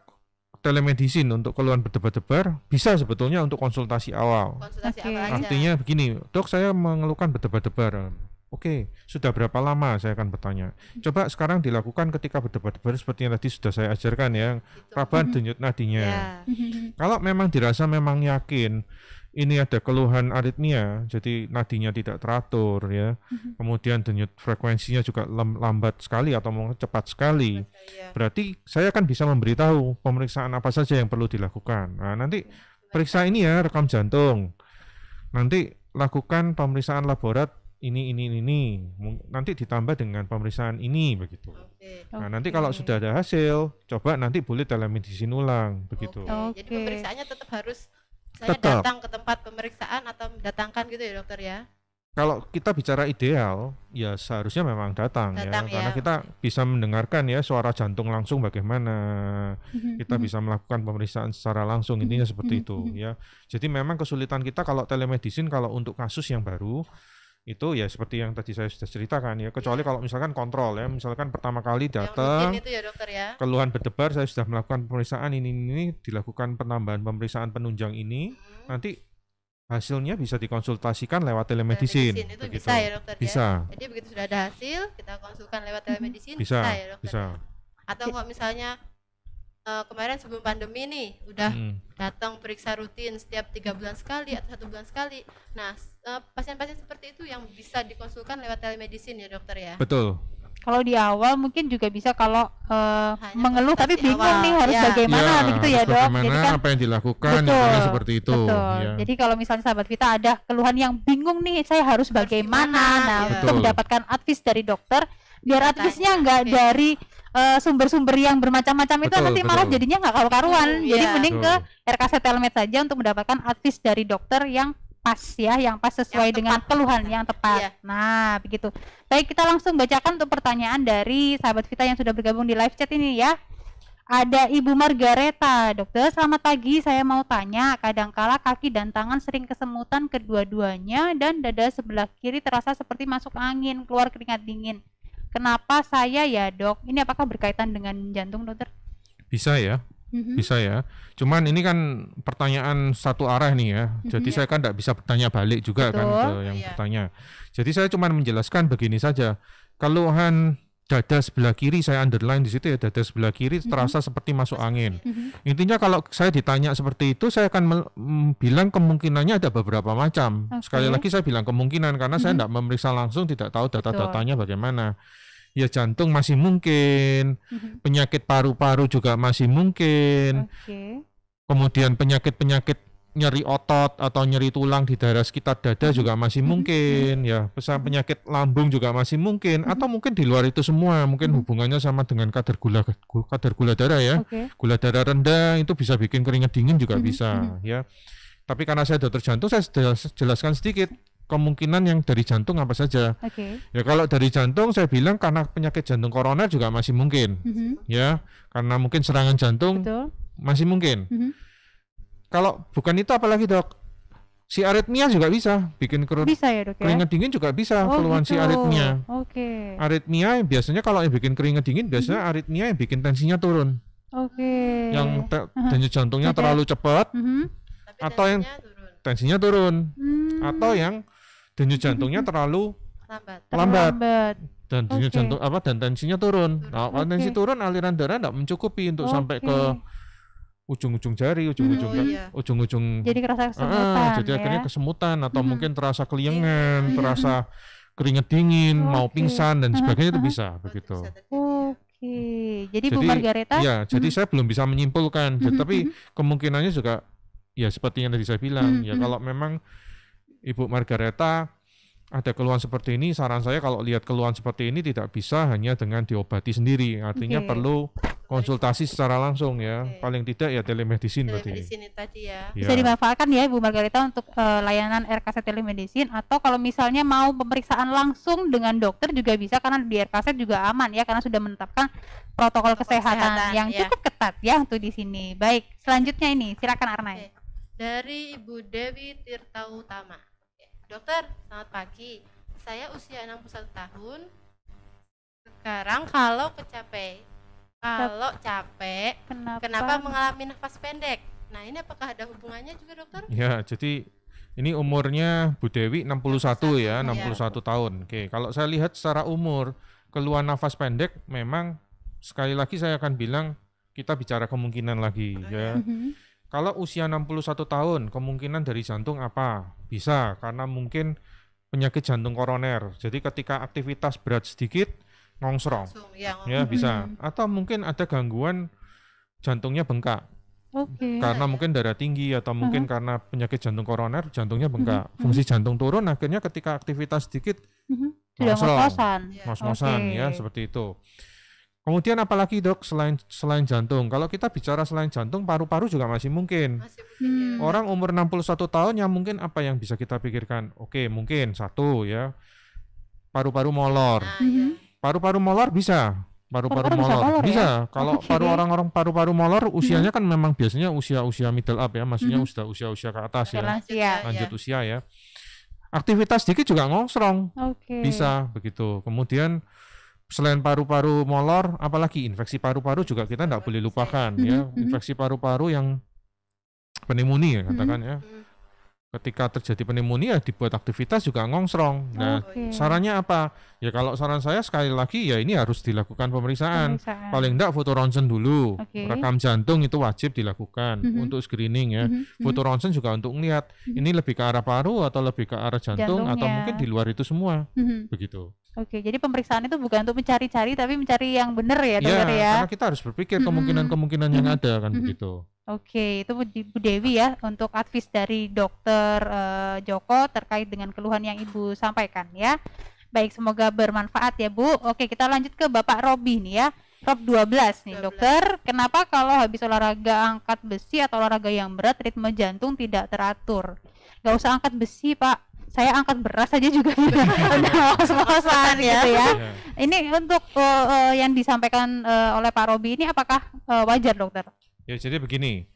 telemedicine untuk keluhan berdebar-debar bisa sebetulnya untuk konsultasi awal. Konsultasi okay. awal Artinya begini, dok saya mengeluhkan berdebar-debar. Oke, sudah berapa lama saya akan bertanya. Hmm. Coba sekarang dilakukan ketika berdebat baru seperti yang tadi sudah saya ajarkan ya, praban hmm. denyut nadinya. Yeah. Kalau memang dirasa memang yakin ini ada keluhan aritmia, jadi nadinya tidak teratur ya. Hmm. Kemudian denyut frekuensinya juga lambat sekali atau cepat sekali. Ya. Berarti saya akan bisa memberitahu pemeriksaan apa saja yang perlu dilakukan. Nah, nanti periksa ini ya rekam jantung. Nanti lakukan pemeriksaan laborat ini ini ini nanti ditambah dengan pemeriksaan ini begitu. Okay. Nah, okay. nanti kalau sudah ada hasil, coba nanti boleh telemedicine ulang begitu. Okay. Okay. Jadi pemeriksaannya tetap harus saya tetap. datang ke tempat pemeriksaan atau mendatangkan gitu ya, Dokter ya. Kalau kita bicara ideal, ya seharusnya memang datang, ya. datang ya, ya, karena kita bisa mendengarkan ya suara jantung langsung bagaimana, mhm. kita mhm. bisa melakukan pemeriksaan secara langsung intinya mhm. seperti itu ya. Jadi memang kesulitan kita kalau telemedicine kalau untuk kasus yang baru itu ya seperti yang tadi saya sudah ceritakan ya kecuali kalau misalkan kontrol ya misalkan pertama kali datang ya, ya. keluhan berdebar saya sudah melakukan pemeriksaan ini ini, ini dilakukan penambahan pemeriksaan penunjang ini hmm. nanti hasilnya bisa dikonsultasikan lewat telemedicine. telemedicine itu bisa ya dokter ya. bisa. Jadi begitu sudah ada hasil kita konsulkan lewat telemedicine bisa, bisa ya dokter. Ya. Bisa. Atau kalau misalnya uh, kemarin sebelum pandemi nih udah hmm. datang periksa rutin setiap tiga bulan sekali atau satu bulan sekali. Nah eh, pasien-pasien uh, seperti itu yang bisa dikonsulkan lewat telemedicine ya dokter ya. Betul. Kalau di awal mungkin juga bisa kalau uh, mengeluh tapi bingung awal. nih harus ya. bagaimana ya, begitu ya dok. Bagaimana, Jadi kan, apa yang dilakukan betul, seperti itu. Betul. Ya. Jadi kalau misalnya sahabat kita ada keluhan yang bingung nih saya harus, bagaimana. nah ya. untuk mendapatkan advice dari dokter biar advisnya nggak okay. dari Eh, sumber-sumber uh, yang bermacam-macam itu nanti betul. malah jadinya nggak karuan Hmm, iya. Jadi yeah. mending ke RKC Telmed saja untuk mendapatkan advis dari dokter yang pas ya, yang pas sesuai yang dengan keluhan yang tepat. Yeah. Nah, begitu. Baik, kita langsung bacakan untuk pertanyaan dari sahabat Vita yang sudah bergabung di live chat ini ya. Ada Ibu Margareta, dokter. Selamat pagi. Saya mau tanya, kadangkala kaki dan tangan sering kesemutan kedua-duanya dan dada sebelah kiri terasa seperti masuk angin, keluar keringat dingin. Kenapa saya ya dok? Ini apakah berkaitan dengan jantung dokter? Bisa ya, mm-hmm. bisa ya. Cuman ini kan pertanyaan satu arah nih ya. Mm-hmm. Jadi saya kan tidak bisa bertanya balik juga kan Betul. kan ke yang yeah. bertanya. Jadi saya cuma menjelaskan begini saja. Keluhan dada sebelah kiri saya underline di situ ya dada sebelah kiri mm-hmm. terasa seperti masuk angin. Mm-hmm. Intinya kalau saya ditanya seperti itu saya akan mm, bilang kemungkinannya ada beberapa macam. Okay. Sekali lagi saya bilang kemungkinan karena mm-hmm. saya tidak mhm. memeriksa langsung tidak tahu data-datanya bagaimana ya jantung masih mungkin, mm-hmm. penyakit paru-paru juga masih mungkin. Okay. Kemudian penyakit-penyakit nyeri otot atau nyeri tulang di daerah sekitar dada mm-hmm. juga masih mm-hmm. mungkin ya pesan penyakit lambung juga masih mungkin atau mungkin di luar itu semua mungkin hubungannya sama dengan kadar gula kadar gula darah ya okay. gula darah rendah itu bisa bikin keringat dingin juga bisa ya tapi karena saya dokter jantung saya jelaskan sedikit kemungkinan yang dari jantung apa saja. Okay. Ya kalau dari jantung saya bilang karena penyakit jantung koroner juga masih mungkin, mm -hmm. ya karena mungkin serangan jantung Betul. masih mungkin. Mm -hmm. Kalau bukan itu apalagi dok, si aritmia juga bisa bikin kerut bisa ya, dok, ya? dingin juga bisa oh, keluhan gitu. si aritmia. Oke. Okay. Aritmia biasanya kalau yang bikin keringat dingin mhm. biasanya mm -hmm. aritmia yang bikin tensinya turun. Oke. Okay. Yang te- denyut jantungnya okay. terlalu cepat mm -hmm. atau yang tensinya turun hmm. atau yang denyut jantungnya terlalu lambat. Lambat. Dan okay. jantung apa dan tensinya turun. turun. Nah, okay. tensi turun aliran darah tidak mencukupi untuk okay. sampai ke ujung-ujung jari, ujung-ujung hmm, iya. ujung-ujung jadi kerasa ah, kesemutan. Ah, jadi ya? akhirnya kesemutan atau hmm. mungkin terasa keliengan, terasa keringat dingin, okay. mau pingsan dan sebagainya itu bisa begitu. Oke. Jadi, jadi Bu Margareta Ya, jadi saya belum bisa menyimpulkan. Hmm. tapi kemungkinannya juga ya seperti yang tadi saya bilang ya kalau memang Ibu Margareta ada keluhan seperti ini, saran saya kalau lihat keluhan seperti ini tidak bisa hanya dengan diobati sendiri, artinya okay. perlu konsultasi secara langsung ya, okay. paling tidak ya telemedicine, telemedicine berarti. tadi ya. ya. Bisa dimanfaatkan ya Ibu Margarita untuk uh, layanan RKC telemedicine atau kalau misalnya mau pemeriksaan langsung dengan dokter juga bisa karena di RKC juga aman ya karena sudah menetapkan protokol, protokol kesehatan, kesehatan yang ya. cukup ketat ya untuk di sini. Baik, selanjutnya ini silakan Arnai. Okay dari Ibu Dewi Tirta Utama. Dokter, selamat pagi. Saya usia 61 tahun. Sekarang kalau kecapek, kalau capek, kenapa, kenapa mengalami nafas pendek? Nah, ini apakah ada hubungannya juga, Dokter? Ya, jadi ini umurnya Bu Dewi 61, 61 ya, 61 ya. tahun. Oke, kalau saya lihat secara umur, keluhan nafas pendek memang sekali lagi saya akan bilang kita bicara kemungkinan lagi ya. Kalau usia 61 tahun, kemungkinan dari jantung apa? Bisa, karena mungkin penyakit jantung koroner. Jadi ketika aktivitas berat sedikit, nongsrong. Iya, ya, ya bisa. Mm-hmm. Atau mungkin ada gangguan jantungnya bengkak. Okay. Karena mungkin darah tinggi atau mungkin uh mm-hmm. -huh. karena penyakit jantung koroner, jantungnya bengkak. Uh mm-hmm. -huh. Fungsi jantung turun, akhirnya ketika aktivitas sedikit, uh -huh. ngos Ngos-ngosan, iya. okay. ya seperti itu. Kemudian apalagi dok selain selain jantung. Kalau kita bicara selain jantung, paru-paru juga masih mungkin. Masih Hmm. Orang umur 61 tahun yang mungkin apa yang bisa kita pikirkan? Oke, mungkin satu ya. Paru-paru molor. Ah, iya. Paru-paru molor bisa. Paru-paru molor. Bisa, bisa. Ya? Kalau okay. paru orang-orang paru-paru molor hmm. usianya hmm. kan memang biasanya usia-usia middle up ya, maksudnya hmm. usia usia ke atas ya. Iya. Lanjut, ya. usia ya. Aktivitas sedikit juga ngosrong. Okay. Bisa begitu. Kemudian selain paru-paru molor, apalagi infeksi paru-paru juga kita tidak boleh lupakan ya mm-hmm. Mm-hmm. infeksi paru-paru yang pneumonia ya, katakan ya. Mm-hmm. Ketika terjadi pneumonia dibuat aktivitas juga ngongsrong. Oh, nah, okay. Iya. sarannya apa? Ya kalau saran saya sekali lagi ya ini harus dilakukan pemeriksaan. pemeriksaan. Paling enggak foto ronsen dulu. Okay. Rekam jantung itu wajib dilakukan mm -hmm. untuk screening ya. Mm -hmm. Foto ronsen juga untuk melihat mm -hmm. ini lebih ke arah paru atau lebih ke arah jantung Jantungnya. atau mungkin di luar itu semua. Mm -hmm. Begitu. Oke, jadi pemeriksaan itu bukan untuk mencari-cari, tapi mencari yang benar ya, dokter ya. ya. Karena kita harus berpikir kemungkinan-kemungkinan yang ada kan begitu. Oke, itu Bu Dewi ya untuk advis dari dokter uh, Joko terkait dengan keluhan yang ibu sampaikan ya. Baik, semoga bermanfaat ya Bu. Oke, kita lanjut ke Bapak Robi nih ya. Rob 12 nih dokter, kenapa kalau habis olahraga angkat besi atau olahraga yang berat ritme jantung tidak teratur? Gak usah angkat besi pak, saya angkat beras aja juga ya. udah ngos-ngosan ya. Gitu ya. Ini untuk uh, uh, yang disampaikan uh, oleh Pak Robi ini apakah uh, wajar dokter? Ya jadi begini,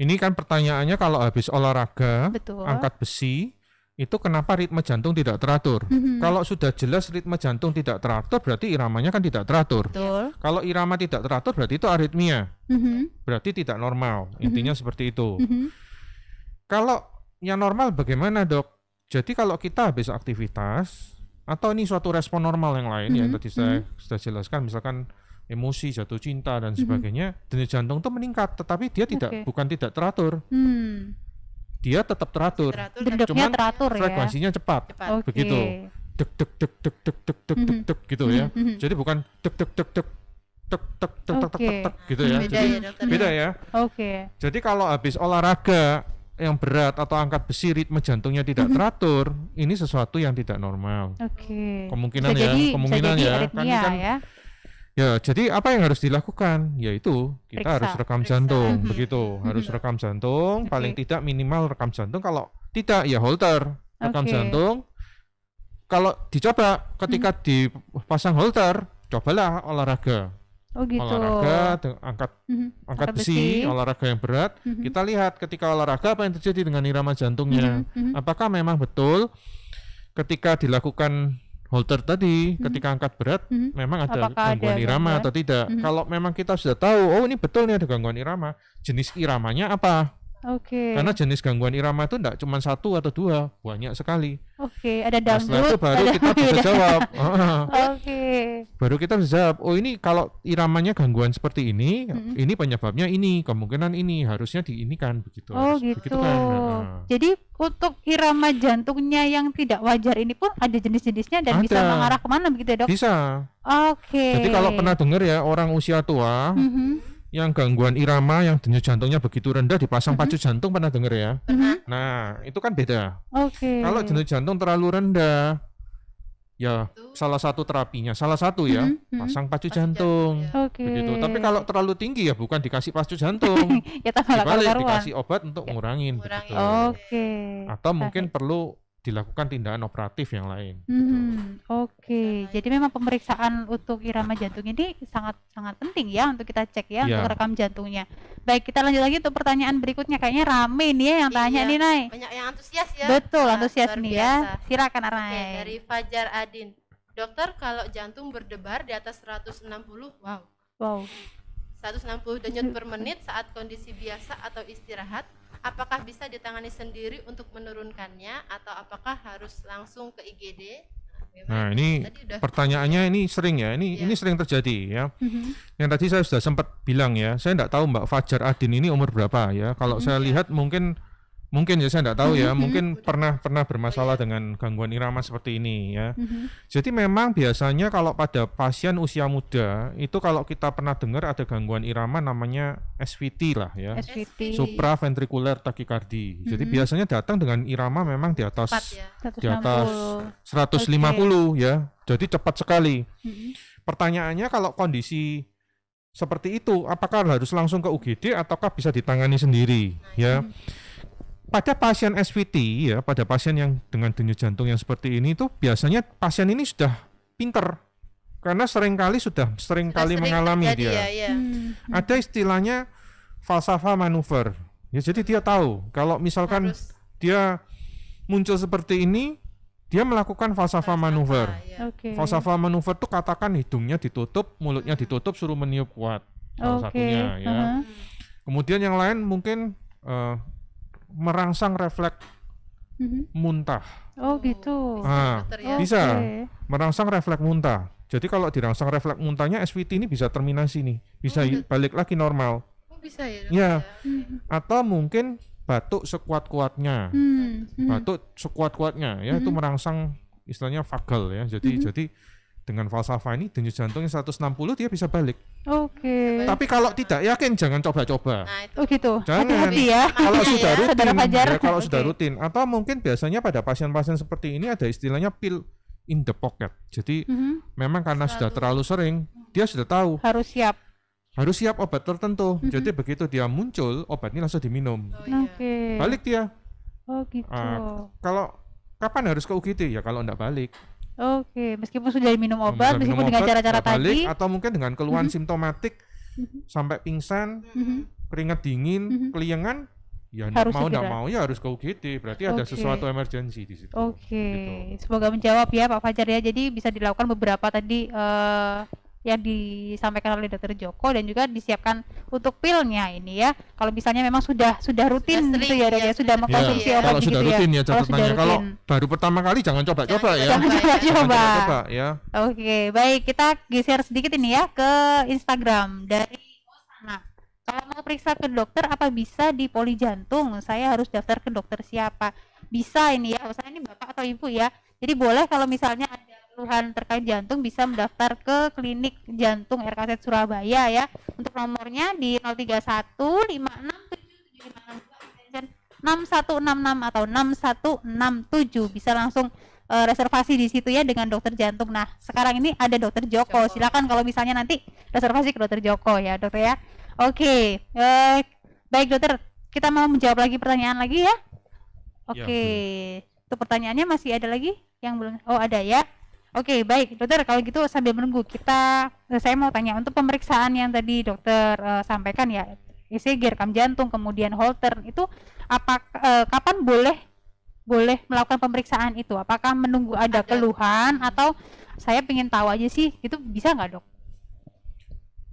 ini kan pertanyaannya kalau habis olahraga, Betul. angkat besi, itu kenapa ritme jantung tidak teratur? Mm -hmm. Kalau sudah jelas ritme jantung tidak teratur, berarti iramanya kan tidak teratur. Betul. Kalau irama tidak teratur, berarti itu aritmia, mm -hmm. berarti tidak normal. Intinya mm -hmm. seperti itu. Mm -hmm. Kalau yang normal bagaimana dok? Jadi kalau kita habis aktivitas atau ini suatu respon normal yang lain mm -hmm. yang tadi saya mm -hmm. sudah jelaskan misalkan emosi jatuh cinta dan sebagainya mm -hmm. denyut jantung itu meningkat tetapi dia tidak okay. bukan tidak teratur mm. dia tetap teratur, teratur cuman teratur frekuensinya cepat, cepat. Okay. begitu dek dek dek dek dek dek dek dek dek gitu ya jadi bukan dek dek dek dek tek tek tek tek tek gitu ya beda ya, beda ya oke jadi kalau habis olahraga yang berat atau angkat besi ritme jantungnya tidak mhm. teratur, ini sesuatu yang tidak normal. Oke. Okay. Kemungkinan bisa ya, jadi, kemungkinan ya. Kan, kan, ya. ya. jadi apa yang harus dilakukan? Yaitu kita Periksa. harus rekam Periksa. jantung, mhm. begitu. Harus mhm. rekam jantung, okay. paling tidak minimal rekam jantung. Kalau tidak ya holter, rekam okay. jantung. Kalau dicoba ketika dipasang holter, cobalah olahraga Oh gitu. Olahraga, angkat mm angkat besi, besi, olahraga yang berat. Mm-hmm. Kita lihat ketika olahraga apa yang terjadi dengan irama jantungnya. Mm-hmm. Apakah memang betul ketika dilakukan holter tadi, mm-hmm. ketika angkat berat, mm-hmm. memang ada Apakah gangguan ada irama atau tidak? Mm-hmm. Kalau memang kita sudah tahu, oh ini betul nih ada gangguan irama. Jenis iramanya apa? Oke. Okay. Karena jenis gangguan irama itu tidak cuma satu atau dua, banyak sekali. Oke, okay, ada nah, dangdut. Nah, itu baru ada kita bisa iya. jawab. Oke. Okay. Baru kita bisa jawab, oh ini kalau iramanya gangguan seperti ini, hmm ini penyebabnya ini, kemungkinan ini, harusnya diinikan begitu. Oh, gitu. Begitu kan. Nah, Jadi untuk irama jantungnya yang tidak wajar ini pun ada jenis-jenisnya dan ada. bisa mengarah kemana begitu ya, Dok? Bisa. Oke. Okay. Jadi kalau pernah dengar ya orang usia tua, hmm yang gangguan irama yang denyut jantungnya begitu rendah dipasang mhm. pacu jantung pernah denger ya? Mhm. Nah, itu kan beda. Oke. Okay. Kalau denyut jantung terlalu rendah ya salah satu terapinya, salah satu ya, mhm, pasang pacu, pacu jantung. jantung ya. Oke. Okay. Begitu. Tapi kalau terlalu tinggi ya bukan dikasih pacu jantung. ya tambah Dibalik, dikasih obat untuk ya. ngurangin, ngurangin. Oke. Okay. Atau mungkin perlu dilakukan tindakan operatif yang lain. Hmm, gitu. Oke, okay. jadi memang pemeriksaan untuk irama jantung ini sangat sangat penting ya untuk kita cek ya, ya. untuk iya. rekam jantungnya. Baik, kita lanjut lagi untuk pertanyaan berikutnya. Kayaknya rame nih ya yang iya, tanya nih, Nay. Banyak yang antusias ya. Betul, nah, antusias nih ya. Silakan Nay. Okay, dari Fajar Adin. Dokter, kalau jantung berdebar di atas 160, wow. Wow. 160 denyut per menit saat kondisi biasa atau istirahat, apakah bisa ditangani sendiri untuk menurunkannya atau apakah harus langsung ke IGD? Nah, ini pertanyaannya ini sering ya, ini ya. ini sering terjadi ya. Mm-hmm. Yang tadi saya sudah sempat bilang ya, saya tidak tahu Mbak Fajar Adin ini umur berapa ya. Kalau mm-hmm. saya iya. lihat mungkin Mungkin ya saya tidak tahu ya, mhm. mungkin pernah pernah bermasalah dengan gangguan irama seperti ini ya. Mhm. Jadi memang biasanya kalau pada pasien usia muda itu kalau kita pernah dengar ada gangguan irama namanya SVT lah ya. SVT. Supraventricular tachycardi. Mm Jadi mhm. biasanya datang dengan irama memang di atas ya. di atas 150 ya. Jadi cepat sekali. Pertanyaannya kalau kondisi seperti itu apakah harus langsung ke UGD ataukah bisa ditangani sendiri ya pada pasien SVT ya, pada pasien yang dengan denyut jantung yang seperti ini itu biasanya pasien ini sudah pinter karena seringkali sudah seringkali sering mengalami dia. Ya, ya. Hmm. Ada hmm. istilahnya falsafah manuver. Ya jadi dia tahu kalau misalkan Harus. dia muncul seperti ini dia melakukan falsafah manuver. Ya. Okay. Falsafah manuver itu katakan hidungnya ditutup, mulutnya hmm. ditutup, suruh meniup kuat. Salah okay. satunya ya. Uh uh-huh. -huh. Hmm. Kemudian yang lain mungkin uh, merangsang refleks mm-hmm. muntah. Oh gitu. Nah, ya. bisa okay. merangsang refleks muntah. Jadi kalau dirangsang refleks muntahnya SVT ini bisa terminasi nih, bisa oh, gitu. balik lagi normal. Oh bisa ya. Iya. Ya. mm Atau mungkin batuk sekuat-kuatnya, mm-hmm. batuk sekuat-kuatnya ya mm-hmm. itu merangsang istilahnya vagal ya. Jadi mm-hmm. jadi dengan falsafah ini denyut jantungnya 160 dia bisa balik. Oke. Okay. Tapi kalau tidak yakin jangan coba-coba. Nah, itu. oh gitu. Jangan. Hati-hati ya. Kalau sudah rutin, ya, kalau okay. rutin atau mungkin biasanya pada pasien-pasien seperti ini ada istilahnya pil in the pocket. Jadi mm -hmm. memang karena Selalu. sudah terlalu sering, dia sudah tahu. Harus siap. Harus siap obat tertentu. Mm -hmm. Jadi begitu dia muncul, obat ini langsung diminum. Oh, iya. Oke. Okay. Balik dia. Oh gitu. Uh, kalau kapan harus ke UGD? Ya kalau enggak balik. Oke, meskipun sudah minum obat, meskipun minum dengan cara-cara tadi atau mungkin dengan keluhan mm -hmm. simptomatik mhm. sampai pingsan, mm -hmm. keringat dingin, mm -hmm. keliengan, ya harus mau tidak mau ya harus ke UGD berarti okay. ada sesuatu emergensi di situ. Oke, okay. gitu. semoga menjawab ya Pak Fajar ya. Jadi bisa dilakukan beberapa tadi uh, yang disampaikan oleh Dr. Joko dan juga disiapkan untuk pilnya ini ya. Kalau misalnya memang sudah sudah rutin sudah gitu ya, ya, iya. iya. gitu ya sudah mengkonsumsi ya. obat kalau gitu sudah rutin ya, ya catatannya. Kalau, baru pertama kali jangan coba-coba ya. Jangan coba-coba. Coba, ya. Oke, baik kita geser sedikit ini ya ke Instagram dari Nah Kalau mau periksa ke dokter apa bisa di poli jantung? Saya harus daftar ke dokter siapa? Bisa ini ya, misalnya ini bapak atau ibu ya. Jadi boleh kalau misalnya ada keluhan terkait jantung bisa mendaftar ke klinik jantung RKZ Surabaya ya. Untuk nomornya di 031 6166 atau 6167 bisa langsung uh, reservasi di situ ya dengan dokter jantung. Nah, sekarang ini ada dokter Joko. Joko. Silakan kalau misalnya nanti reservasi ke dokter Joko ya, dokter ya. Oke. Okay. Uh, eh, baik dokter, kita mau menjawab lagi pertanyaan lagi ya. ya Oke. Okay. Ya, itu pertanyaannya masih ada lagi yang belum Oh, ada ya. Oke, okay, baik, dokter. Kalau gitu sambil menunggu kita, eh, saya mau tanya untuk pemeriksaan yang tadi dokter uh, sampaikan ya, ECG, rekam jantung, kemudian Holter itu apa uh, kapan boleh boleh melakukan pemeriksaan itu? Apakah menunggu ada, ada. keluhan atau saya ingin tahu aja sih, itu bisa nggak dok?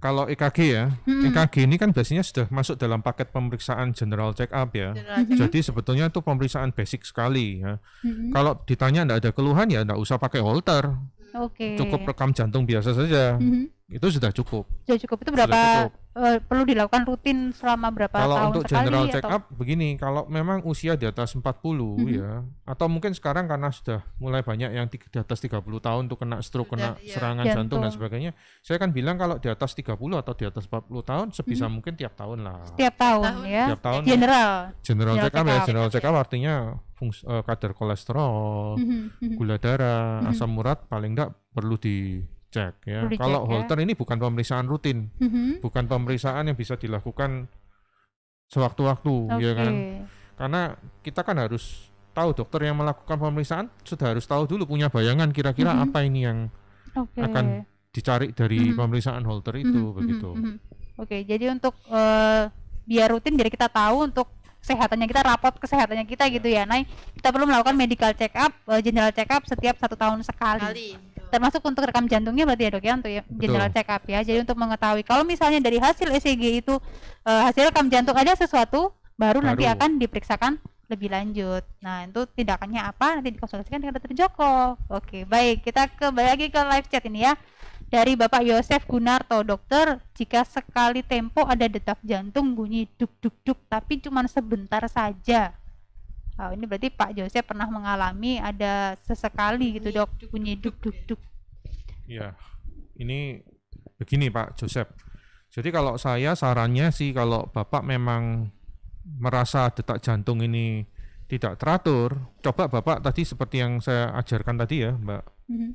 kalau EKG ya, hmm. EKG ini kan biasanya sudah masuk dalam paket pemeriksaan general check up ya. check Jadi sebetulnya itu pemeriksaan basic sekali ya. Hmm. Kalau ditanya tidak ada keluhan ya tidak usah pakai holter. Oke. Okay. Cukup rekam jantung biasa saja. Mm -hmm. Itu sudah cukup. Sudah cukup. Itu berapa cukup. Uh, perlu dilakukan rutin selama berapa kalau tahun untuk sekali, general check atau? up begini, kalau memang usia di atas 40 mm -hmm. ya atau mungkin sekarang karena sudah mulai banyak yang di, di atas 30 tahun tuh kena stroke, kena ya, serangan jantung. jantung dan sebagainya. Saya kan bilang kalau di atas 30 atau di atas 40 tahun sebisa mm -hmm. mungkin tiap tahun lah. Setiap tahun, tahun ya. Tiap tahun. General. General, general check up ya, general check up artinya fungsi, uh, kadar kolesterol, mhm, mhm. gula darah, mhm. asam urat paling enggak perlu dicek ya. Perlu Kalau ya. Holter ya. ini bukan pemeriksaan rutin, bukan pemeriksaan yang bisa dilakukan sewaktu-waktu okay. ya kan. Karena kita kan harus tahu dokter yang melakukan pemeriksaan sudah harus tahu dulu punya bayangan kira-kira apa ini yang okay. akan dicari dari pemeriksaan Holter itu begitu. Oke, okay, jadi untuk uh, biar rutin jadi kita tahu untuk kesehatannya kita rapot kesehatannya kita gitu ya nah kita perlu melakukan medical check up eh, general check up setiap satu tahun sekali, Kali. termasuk untuk rekam jantungnya berarti ya dok ya untuk ya, general check up ya jadi untuk mengetahui kalau misalnya dari hasil ECG itu uh, hasil rekam jantung ada sesuatu baru, baru nanti akan diperiksakan lebih lanjut nah itu tindakannya apa nanti dikonsultasikan dengan dokter Joko oke baik kita kembali lagi ke live chat ini ya dari Bapak Yosef Gunarto, dokter, jika sekali tempo ada detak jantung bunyi duk-duk-duk, tapi cuma sebentar saja. Oh, ini berarti Pak Yosef pernah mengalami ada sesekali gitu dok bunyi duk-duk-duk. Ya, iya, ini begini Pak Joseph. Jadi kalau saya sarannya sih kalau Bapak memang merasa detak jantung ini tidak teratur, coba Bapak tadi seperti yang saya ajarkan tadi ya Mbak. Mm -hmm.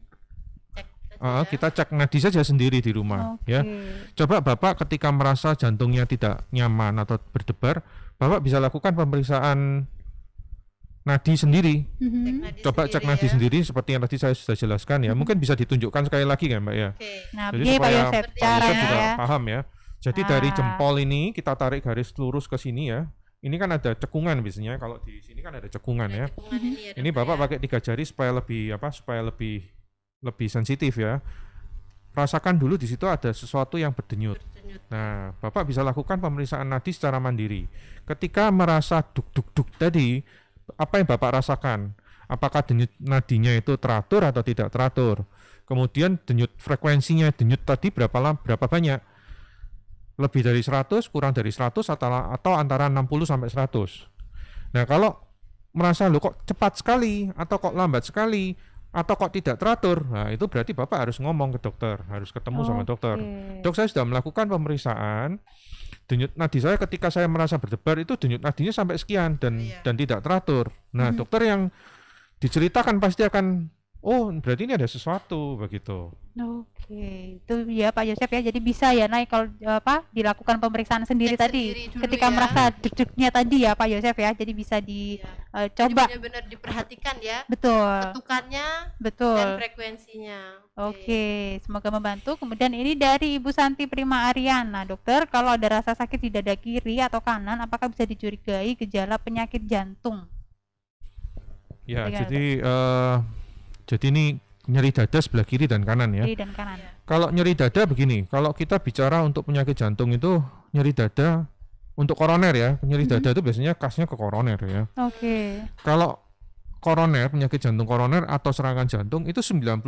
Uh, ya. Kita cek nadi saja sendiri di rumah okay. ya. Coba Bapak ketika merasa jantungnya tidak nyaman atau berdebar, Bapak bisa lakukan pemeriksaan nadi sendiri. Mhm. Cek nadi Coba sendiri cek nadi ya. sendiri seperti yang tadi saya sudah jelaskan ya. Mhm. Mungkin bisa ditunjukkan sekali lagi kan Mbak ya. Okay. Nah, Jadi supaya Pak Yosep juga ya. paham ya. Jadi ah. dari jempol ini kita tarik garis lurus ke sini ya. Ini kan ada cekungan biasanya kalau di sini kan ada cekungan ya. Cekungan ini, ya, ini Bapak ya. pakai tiga jari supaya lebih apa? Supaya lebih lebih sensitif ya. Rasakan dulu di situ ada sesuatu yang berdenyut. berdenyut. Nah, Bapak bisa lakukan pemeriksaan nadi secara mandiri. Ketika merasa duk-duk-duk tadi, apa yang Bapak rasakan? Apakah denyut nadinya itu teratur atau tidak teratur? Kemudian denyut frekuensinya, denyut tadi berapa lama, berapa banyak? Lebih dari 100, kurang dari 100 atau atau antara 60 sampai 100. Nah, kalau merasa lo kok cepat sekali atau kok lambat sekali atau kok tidak teratur, nah itu berarti bapak harus ngomong ke dokter, harus ketemu oh, sama dokter. Okay. Dok saya sudah melakukan pemeriksaan denyut nadi saya ketika saya merasa berdebar itu denyut nadinya sampai sekian dan yeah. dan tidak teratur. Nah mm -hmm. dokter yang diceritakan pasti akan oh berarti ini ada sesuatu begitu. Oke, itu ya Pak Yosef ya. Jadi bisa ya naik kalau eh, apa dilakukan pemeriksaan sendiri Cek tadi sendiri ketika ya. merasa duduknya tadi ya Pak Yosef ya. Jadi bisa dicoba. Iya. Uh, eh, benar diperhatikan ya. Betul. Ketukannya betul dan frekuensinya. Oke, okay. semoga membantu. Kemudian ini dari Ibu Santi Prima Ariana, dokter, kalau ada rasa sakit di dada kiri atau kanan, apakah bisa dicurigai gejala penyakit jantung? Ya, jadi uh, jadi ini nyeri dada sebelah kiri dan kanan ya. Kiri dan kanan. Kalau nyeri dada begini, kalau kita bicara untuk penyakit jantung itu nyeri dada untuk koroner ya, nyeri mm -hmm. dada itu biasanya khasnya ke koroner ya. Oke. Okay. Kalau koroner, penyakit jantung koroner atau serangan jantung itu 90%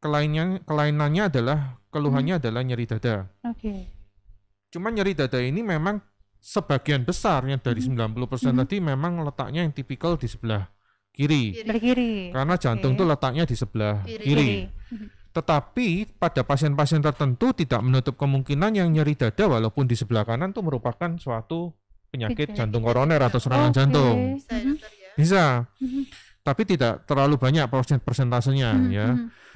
kelainannya kelainannya adalah keluhannya -hmm. adalah nyeri dada. Oke. Okay. Cuma nyeri dada ini memang sebagian besarnya dari mm -hmm. 90% mm -hmm. tadi memang letaknya yang tipikal di sebelah kiri. kiri. Karena jantung itu okay. letaknya di sebelah kiri. kiri. Tetapi pada pasien-pasien tertentu tidak menutup kemungkinan yang nyeri dada walaupun di sebelah kanan itu merupakan suatu penyakit jantung koroner atau serangan okay. jantung. Bisa. Ya, ya? Bisa. Mhm. Tapi tidak terlalu banyak persentasenya mm -hmm. ya. Mm -hmm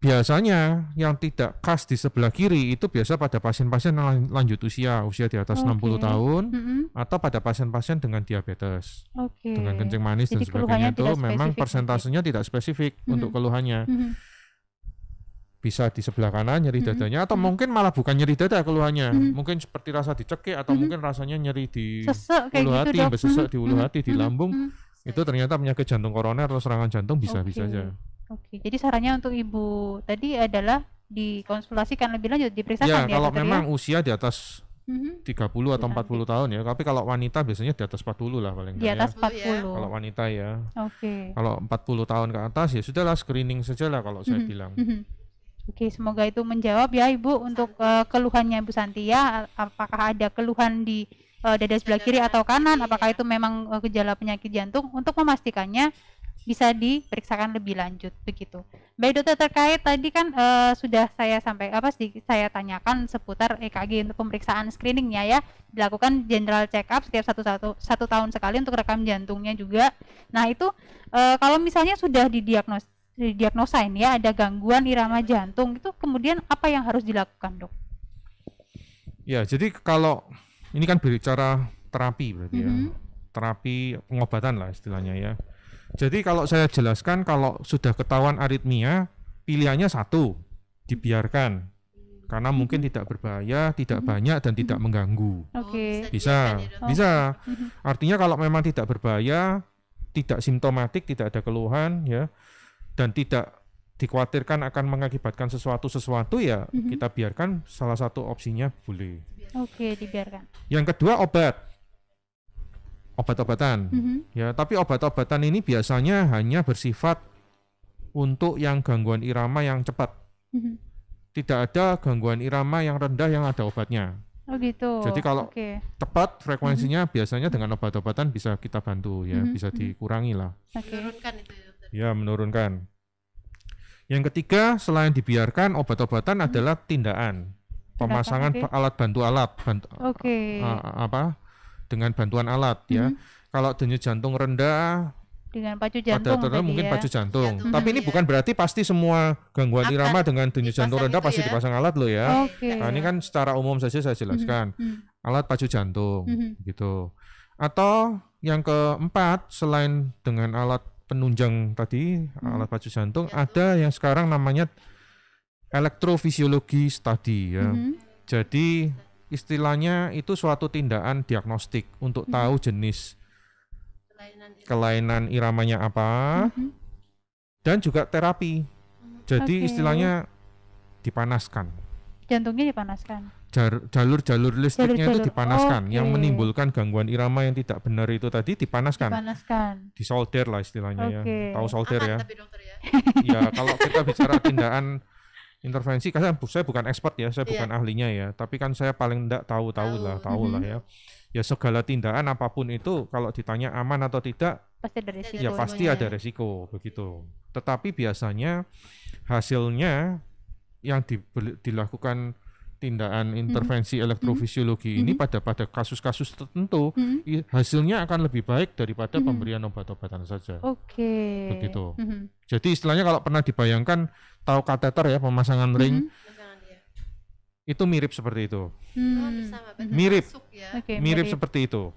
biasanya yang tidak khas di sebelah kiri itu biasa pada pasien-pasien lanjut usia, usia di atas okay. 60 tahun mm -hmm. atau pada pasien-pasien dengan diabetes. Okay. Dengan kencing manis Jadi dan sebagainya itu memang persentasenya gitu ya? tidak spesifik mm -hmm. untuk keluhannya. Mm -hmm. Bisa di sebelah kanan nyeri dadanya mm -hmm. atau mungkin malah bukan nyeri dada keluhannya. Mm -hmm. Mungkin seperti rasa dicekik atau mm -hmm. mungkin rasanya nyeri di ulu gitu hati, gitu, sesek di ulu hati, di lambung. Mm -hmm. Itu ternyata penyakit jantung koroner atau serangan jantung bisa-bisa okay. saja. Oke, jadi sarannya untuk ibu tadi adalah dikonsultasikan lebih lanjut, diperiksakan ya. ya kalau gitu ya. memang ya? usia di atas mm-hmm. 30 atau empat puluh tahun ya, tapi kalau wanita biasanya di atas empat puluh lah paling Di ya. atas ya. puluh. Kalau wanita ya. Oke. Okay. Kalau 40 tahun ke atas ya sudahlah screening saja lah kalau mm-hmm. saya mhm. bilang. Mm-hmm. Oke, semoga itu menjawab ya Ibu untuk uh, keluhannya Ibu Santi ya. Apakah ada keluhan di uh, dada sebelah kiri atau kanan? Apakah iya. itu memang uh, gejala penyakit jantung? Untuk memastikannya bisa diperiksakan lebih lanjut begitu. Baik dokter terkait tadi kan e, sudah saya sampai apa sih saya tanyakan seputar EKG untuk pemeriksaan screeningnya ya dilakukan general check up setiap satu satu satu tahun sekali untuk rekam jantungnya juga. Nah itu e, kalau misalnya sudah didiagnos ini ya ada gangguan irama jantung itu kemudian apa yang harus dilakukan dok? Ya jadi kalau ini kan berbicara terapi berarti mm -hmm. ya mm-hmm. terapi pengobatan lah istilahnya ya jadi kalau saya jelaskan kalau sudah ketahuan aritmia, pilihannya satu, dibiarkan. Karena mungkin tidak berbahaya, tidak mhm. banyak dan tidak mhm. mengganggu. Oke. Okay. Oh, bisa, bisa. Ya, mhm. Artinya kalau memang tidak berbahaya, tidak simptomatik, tidak ada keluhan ya dan tidak dikhawatirkan akan mengakibatkan sesuatu sesuatu ya kita biarkan salah satu opsinya boleh. Oke, okay, dibiarkan. Yang kedua obat obat-obatan. Mm -hmm. Ya, tapi obat-obatan ini biasanya hanya bersifat untuk yang gangguan irama yang cepat. Mm -hmm. Tidak ada gangguan irama yang rendah yang ada obatnya. Oh gitu. Jadi kalau okay. cepat frekuensinya mm -hmm. biasanya dengan obat-obatan bisa kita bantu ya, mm -hmm. bisa mm-hmm. dikurangi lah. Okay. Menurunkan itu ya, dokter. Ya, menurunkan. Yang ketiga, selain dibiarkan obat-obatan mm -hmm. adalah tindakan pemasangan okay. alat bantu alat bantu okay. apa dengan bantuan alat hmm. ya. Mm-hmm. Kalau denyut jantung rendah dengan pacu jantung pada mungkin ya. pacu jantung. jantung Tapi ini ya. bukan berarti pasti semua gangguan Akan irama dengan denyut jantung rendah gitu pasti ya. dipasang alat loh ya. Okay. Nah, ini kan secara umum saja saya mm-hmm. jelaskan. Hmm. Alat pacu jantung hmm. gitu. Atau yang keempat selain dengan alat penunjang tadi, hmm. alat pacu jantung, jantung ada yang sekarang namanya elektrofisiologi study ya. Hmm. Jadi istilahnya itu suatu tindakan diagnostik untuk hmm. tahu jenis kelainan, kelainan iramanya apa hmm. dan juga terapi. Mhm. Jadi okay. istilahnya dipanaskan. Jantungnya dipanaskan. Jalur-jalur listriknya jalur, jalur. itu dipanaskan, okay. yang menimbulkan gangguan irama yang tidak benar itu tadi dipanaskan. Dipanaskan. Disolder lah istilahnya okay. ya. Tahu solder Aman, ya. ya. ya kalau kita bicara tindakan intervensi karena saya bukan expert ya, saya yeah. bukan ahlinya ya, tapi kan saya paling tidak tahu-tahu lah, tahu lah mhm. ya. Ya segala tindakan apapun itu kalau ditanya aman atau tidak pasti ada resiko. Ya pasti ada resiko begitu. Tetapi biasanya hasilnya yang dilakukan tindakan hmm. intervensi -hmm. elektrofisiologi -hmm. ini hmm. pada pada kasus-kasus tertentu -hmm. hasilnya akan lebih baik daripada -hmm. pemberian obat-obatan saja. Oke. Okay. Begitu. -hmm. Jadi istilahnya kalau pernah dibayangkan tahu kateter ya pemasangan ring -hmm. itu mirip seperti itu. Hmm. Oh, mirip. Ya. Okay, mirip. Mirip seperti itu.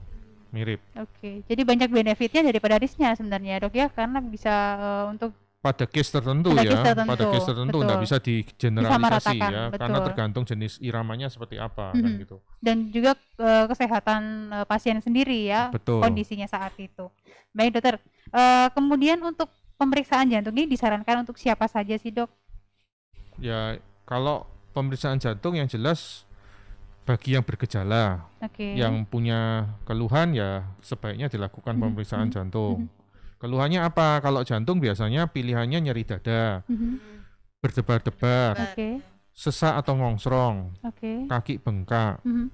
Mirip. Oke. Okay. Jadi banyak benefitnya daripada risknya sebenarnya dok ya karena bisa uh, untuk pada case tertentu pada ya, case tertentu, pada case tertentu nggak bisa digeneralisasi bisa ya, betul. karena tergantung jenis iramanya seperti apa hmm. kan gitu. Dan juga e, kesehatan e, pasien sendiri ya, betul. kondisinya saat itu. Baik dokter, e, kemudian untuk pemeriksaan jantung ini disarankan untuk siapa saja sih dok? Ya kalau pemeriksaan jantung yang jelas bagi yang bergejala, okay. yang punya keluhan ya sebaiknya dilakukan mm-hmm. pemeriksaan hmm. jantung. Hmm Keluhannya apa? Kalau jantung biasanya pilihannya nyeri dada, mm-hmm. berdebar-debar, okay. sesak atau ngongsrong, okay. kaki bengkak, mm-hmm.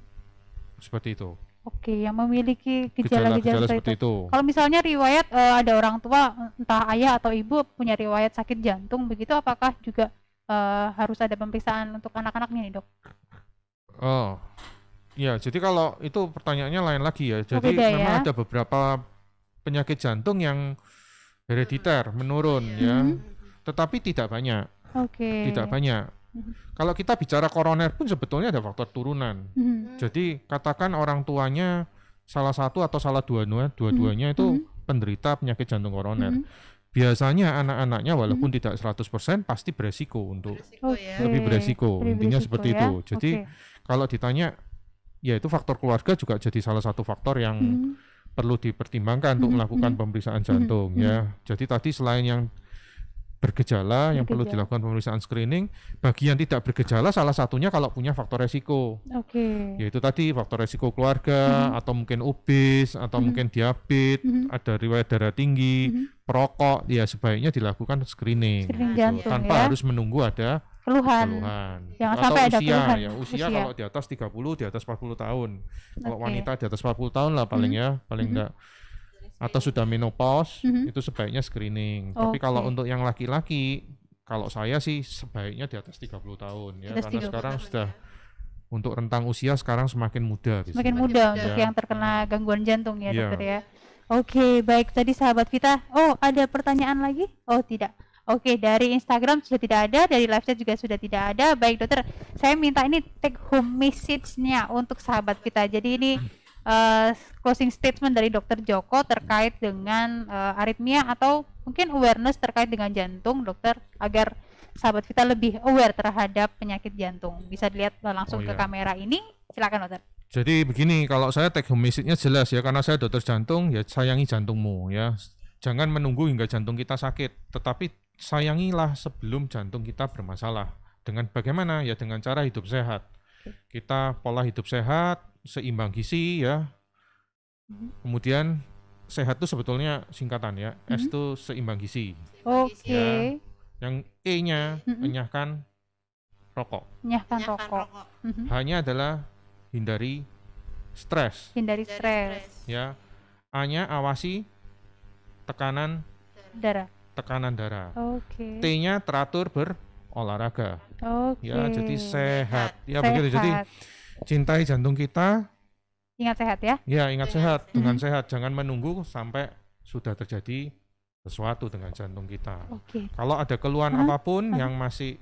seperti itu. Oke, yang memiliki gejala-gejala seperti itu. itu. Kalau misalnya riwayat uh, ada orang tua, entah ayah atau ibu punya riwayat sakit jantung, begitu apakah juga uh, harus ada pemeriksaan untuk anak-anaknya nih dok? Oh, ya. Jadi kalau itu pertanyaannya lain lagi ya. Jadi oh, memang ya? ada beberapa penyakit jantung yang herediter hmm. menurun iya. ya. hmm. ya. Tetapi tidak banyak. Oke. Okay. Tidak banyak. Hmm. Kalau kita bicara koroner pun sebetulnya ada faktor turunan. Hmm. Jadi katakan orang tuanya salah satu atau salah dua-duanya dua hmm. itu hmm. penderita penyakit jantung koroner. Hmm. Biasanya anak-anaknya walaupun hmm. tidak 100% pasti beresiko untuk beresiko, ya. lebih beresiko. Intinya seperti ya? itu. Jadi okay. kalau ditanya ya itu faktor keluarga juga jadi salah satu faktor yang hmm perlu dipertimbangkan untuk mhm, melakukan mhm. pemeriksaan jantung mhm, ya. Jadi tadi selain yang bergejala, bergejala yang perlu dilakukan pemeriksaan screening, bagi yang tidak bergejala salah satunya kalau punya faktor resiko. Okay. Yaitu tadi faktor resiko keluarga atau mungkin obes atau mungkin diabetes, ada riwayat darah tinggi, perokok ya sebaiknya dilakukan screening, screening jantung, tanpa ya? harus menunggu ada keluhan, keluhan. yang Atau sampai usia, ada keluhan ya, usia, usia kalau di atas 30 di atas 40 tahun kalau wanita di atas 40 tahun lah paling hmm. ya paling hmm. enggak atau sudah menopause hmm. itu sebaiknya screening okay. tapi kalau untuk yang laki-laki kalau saya sih sebaiknya di atas 30 tahun ya atas karena sekarang sekarang sudah ya. untuk rentang usia sekarang semakin muda semakin, semakin muda ya. untuk yang terkena mhm. gangguan jantung ya, ya. dokter ya Oke, okay, baik tadi sahabat Vita. Oh, ada pertanyaan lagi? Oh, tidak. Oke, dari Instagram sudah tidak ada, dari live chat juga sudah tidak ada. Baik dokter, saya minta ini take home message-nya untuk sahabat kita. Jadi ini uh, closing statement dari dokter Joko terkait dengan uh, aritmia atau mungkin awareness terkait dengan jantung, dokter, agar sahabat kita lebih aware terhadap penyakit jantung. Bisa dilihat langsung oh, iya. ke kamera ini. Silakan dokter. Jadi begini, kalau saya take home message-nya jelas ya, karena saya dokter jantung, ya sayangi jantungmu ya. Jangan menunggu hingga jantung kita sakit, tetapi sayangilah sebelum jantung kita bermasalah. Dengan bagaimana? Ya dengan cara hidup sehat. Kita pola hidup sehat, seimbang gizi ya. Mm-hmm. Kemudian sehat itu sebetulnya singkatan ya. Mm-hmm. S itu seimbang gizi. Oke. Okay. Ya. Yang E-nya mm-hmm. rokok. Menyahkan rokok. Hanya mm-hmm. adalah hindari stres. Hindari stres. Ya. A-nya awasi tekanan darah tekanan darah. Oke. Okay. T-nya teratur berolahraga. Oke. Okay. Ya, jadi sehat. Ya sehat. begitu. Jadi cintai jantung kita. Ingat sehat ya. Ya, ingat sehat dengan mhm. sehat. Jangan menunggu sampai sudah terjadi sesuatu dengan jantung kita. Okay. Kalau ada keluhan huh? apapun huh? yang masih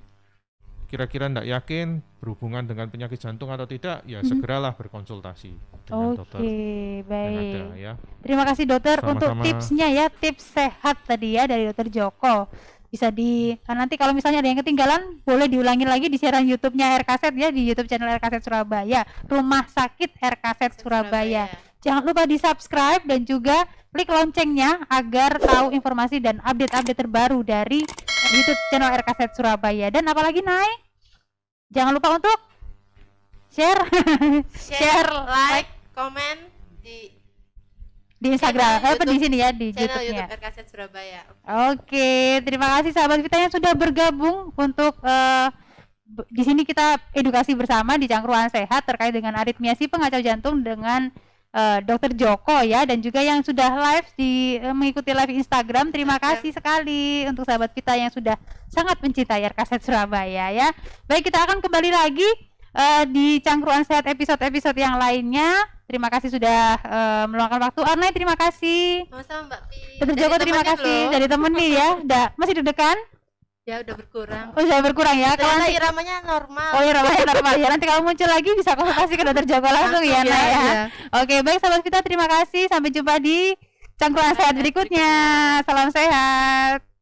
kira-kira tidak yakin berhubungan dengan penyakit jantung atau tidak, ya hmm. segeralah berkonsultasi dengan okay, dokter. Oke, baik. Ada, ya. Terima kasih dokter Sama-sama. untuk tipsnya ya, tips sehat tadi ya dari dokter Joko. Bisa di kan nanti kalau misalnya ada yang ketinggalan boleh diulangi lagi di siaran YouTube-nya RKZ ya di YouTube channel RKZ Surabaya, Rumah Sakit RKZ Surabaya. Surabaya. Jangan lupa di subscribe dan juga klik loncengnya agar tahu informasi dan update-update terbaru dari YouTube channel RKZ Surabaya. Dan apalagi naik, jangan lupa untuk share, share, share like, komen di di Instagram, eh, apa di sini ya di channel YouTube, YouTube RKZ Surabaya. Oke, okay, terima kasih sahabat kita yang sudah bergabung untuk uh, di sini kita edukasi bersama di Cangkruan Sehat terkait dengan aritmia si pengacau jantung dengan Dr. Eh, dokter Joko ya dan juga yang sudah live di eh, mengikuti live Instagram. Terima kasih sekali untuk sahabat kita yang sudah sangat mencintai Kaset Surabaya ya. Baik kita akan kembali lagi uh, di Cangkruan Sehat episode-episode yang lainnya. Terima kasih sudah uh, meluangkan waktu. Arnai terima kasih. sama Dokter Joko terima kasih dari temen nih ya. masih deg-degan? ya udah berkurang oh sudah berkurang ya kalau nanti iramanya normal oh iramanya normal ya nanti kalau muncul lagi bisa konsultasi ke dokter Joko langsung, ya, nah, ya. ya. Iya. oke baik sahabat kita terima kasih sampai jumpa di cangkulan sehat berikutnya salam sehat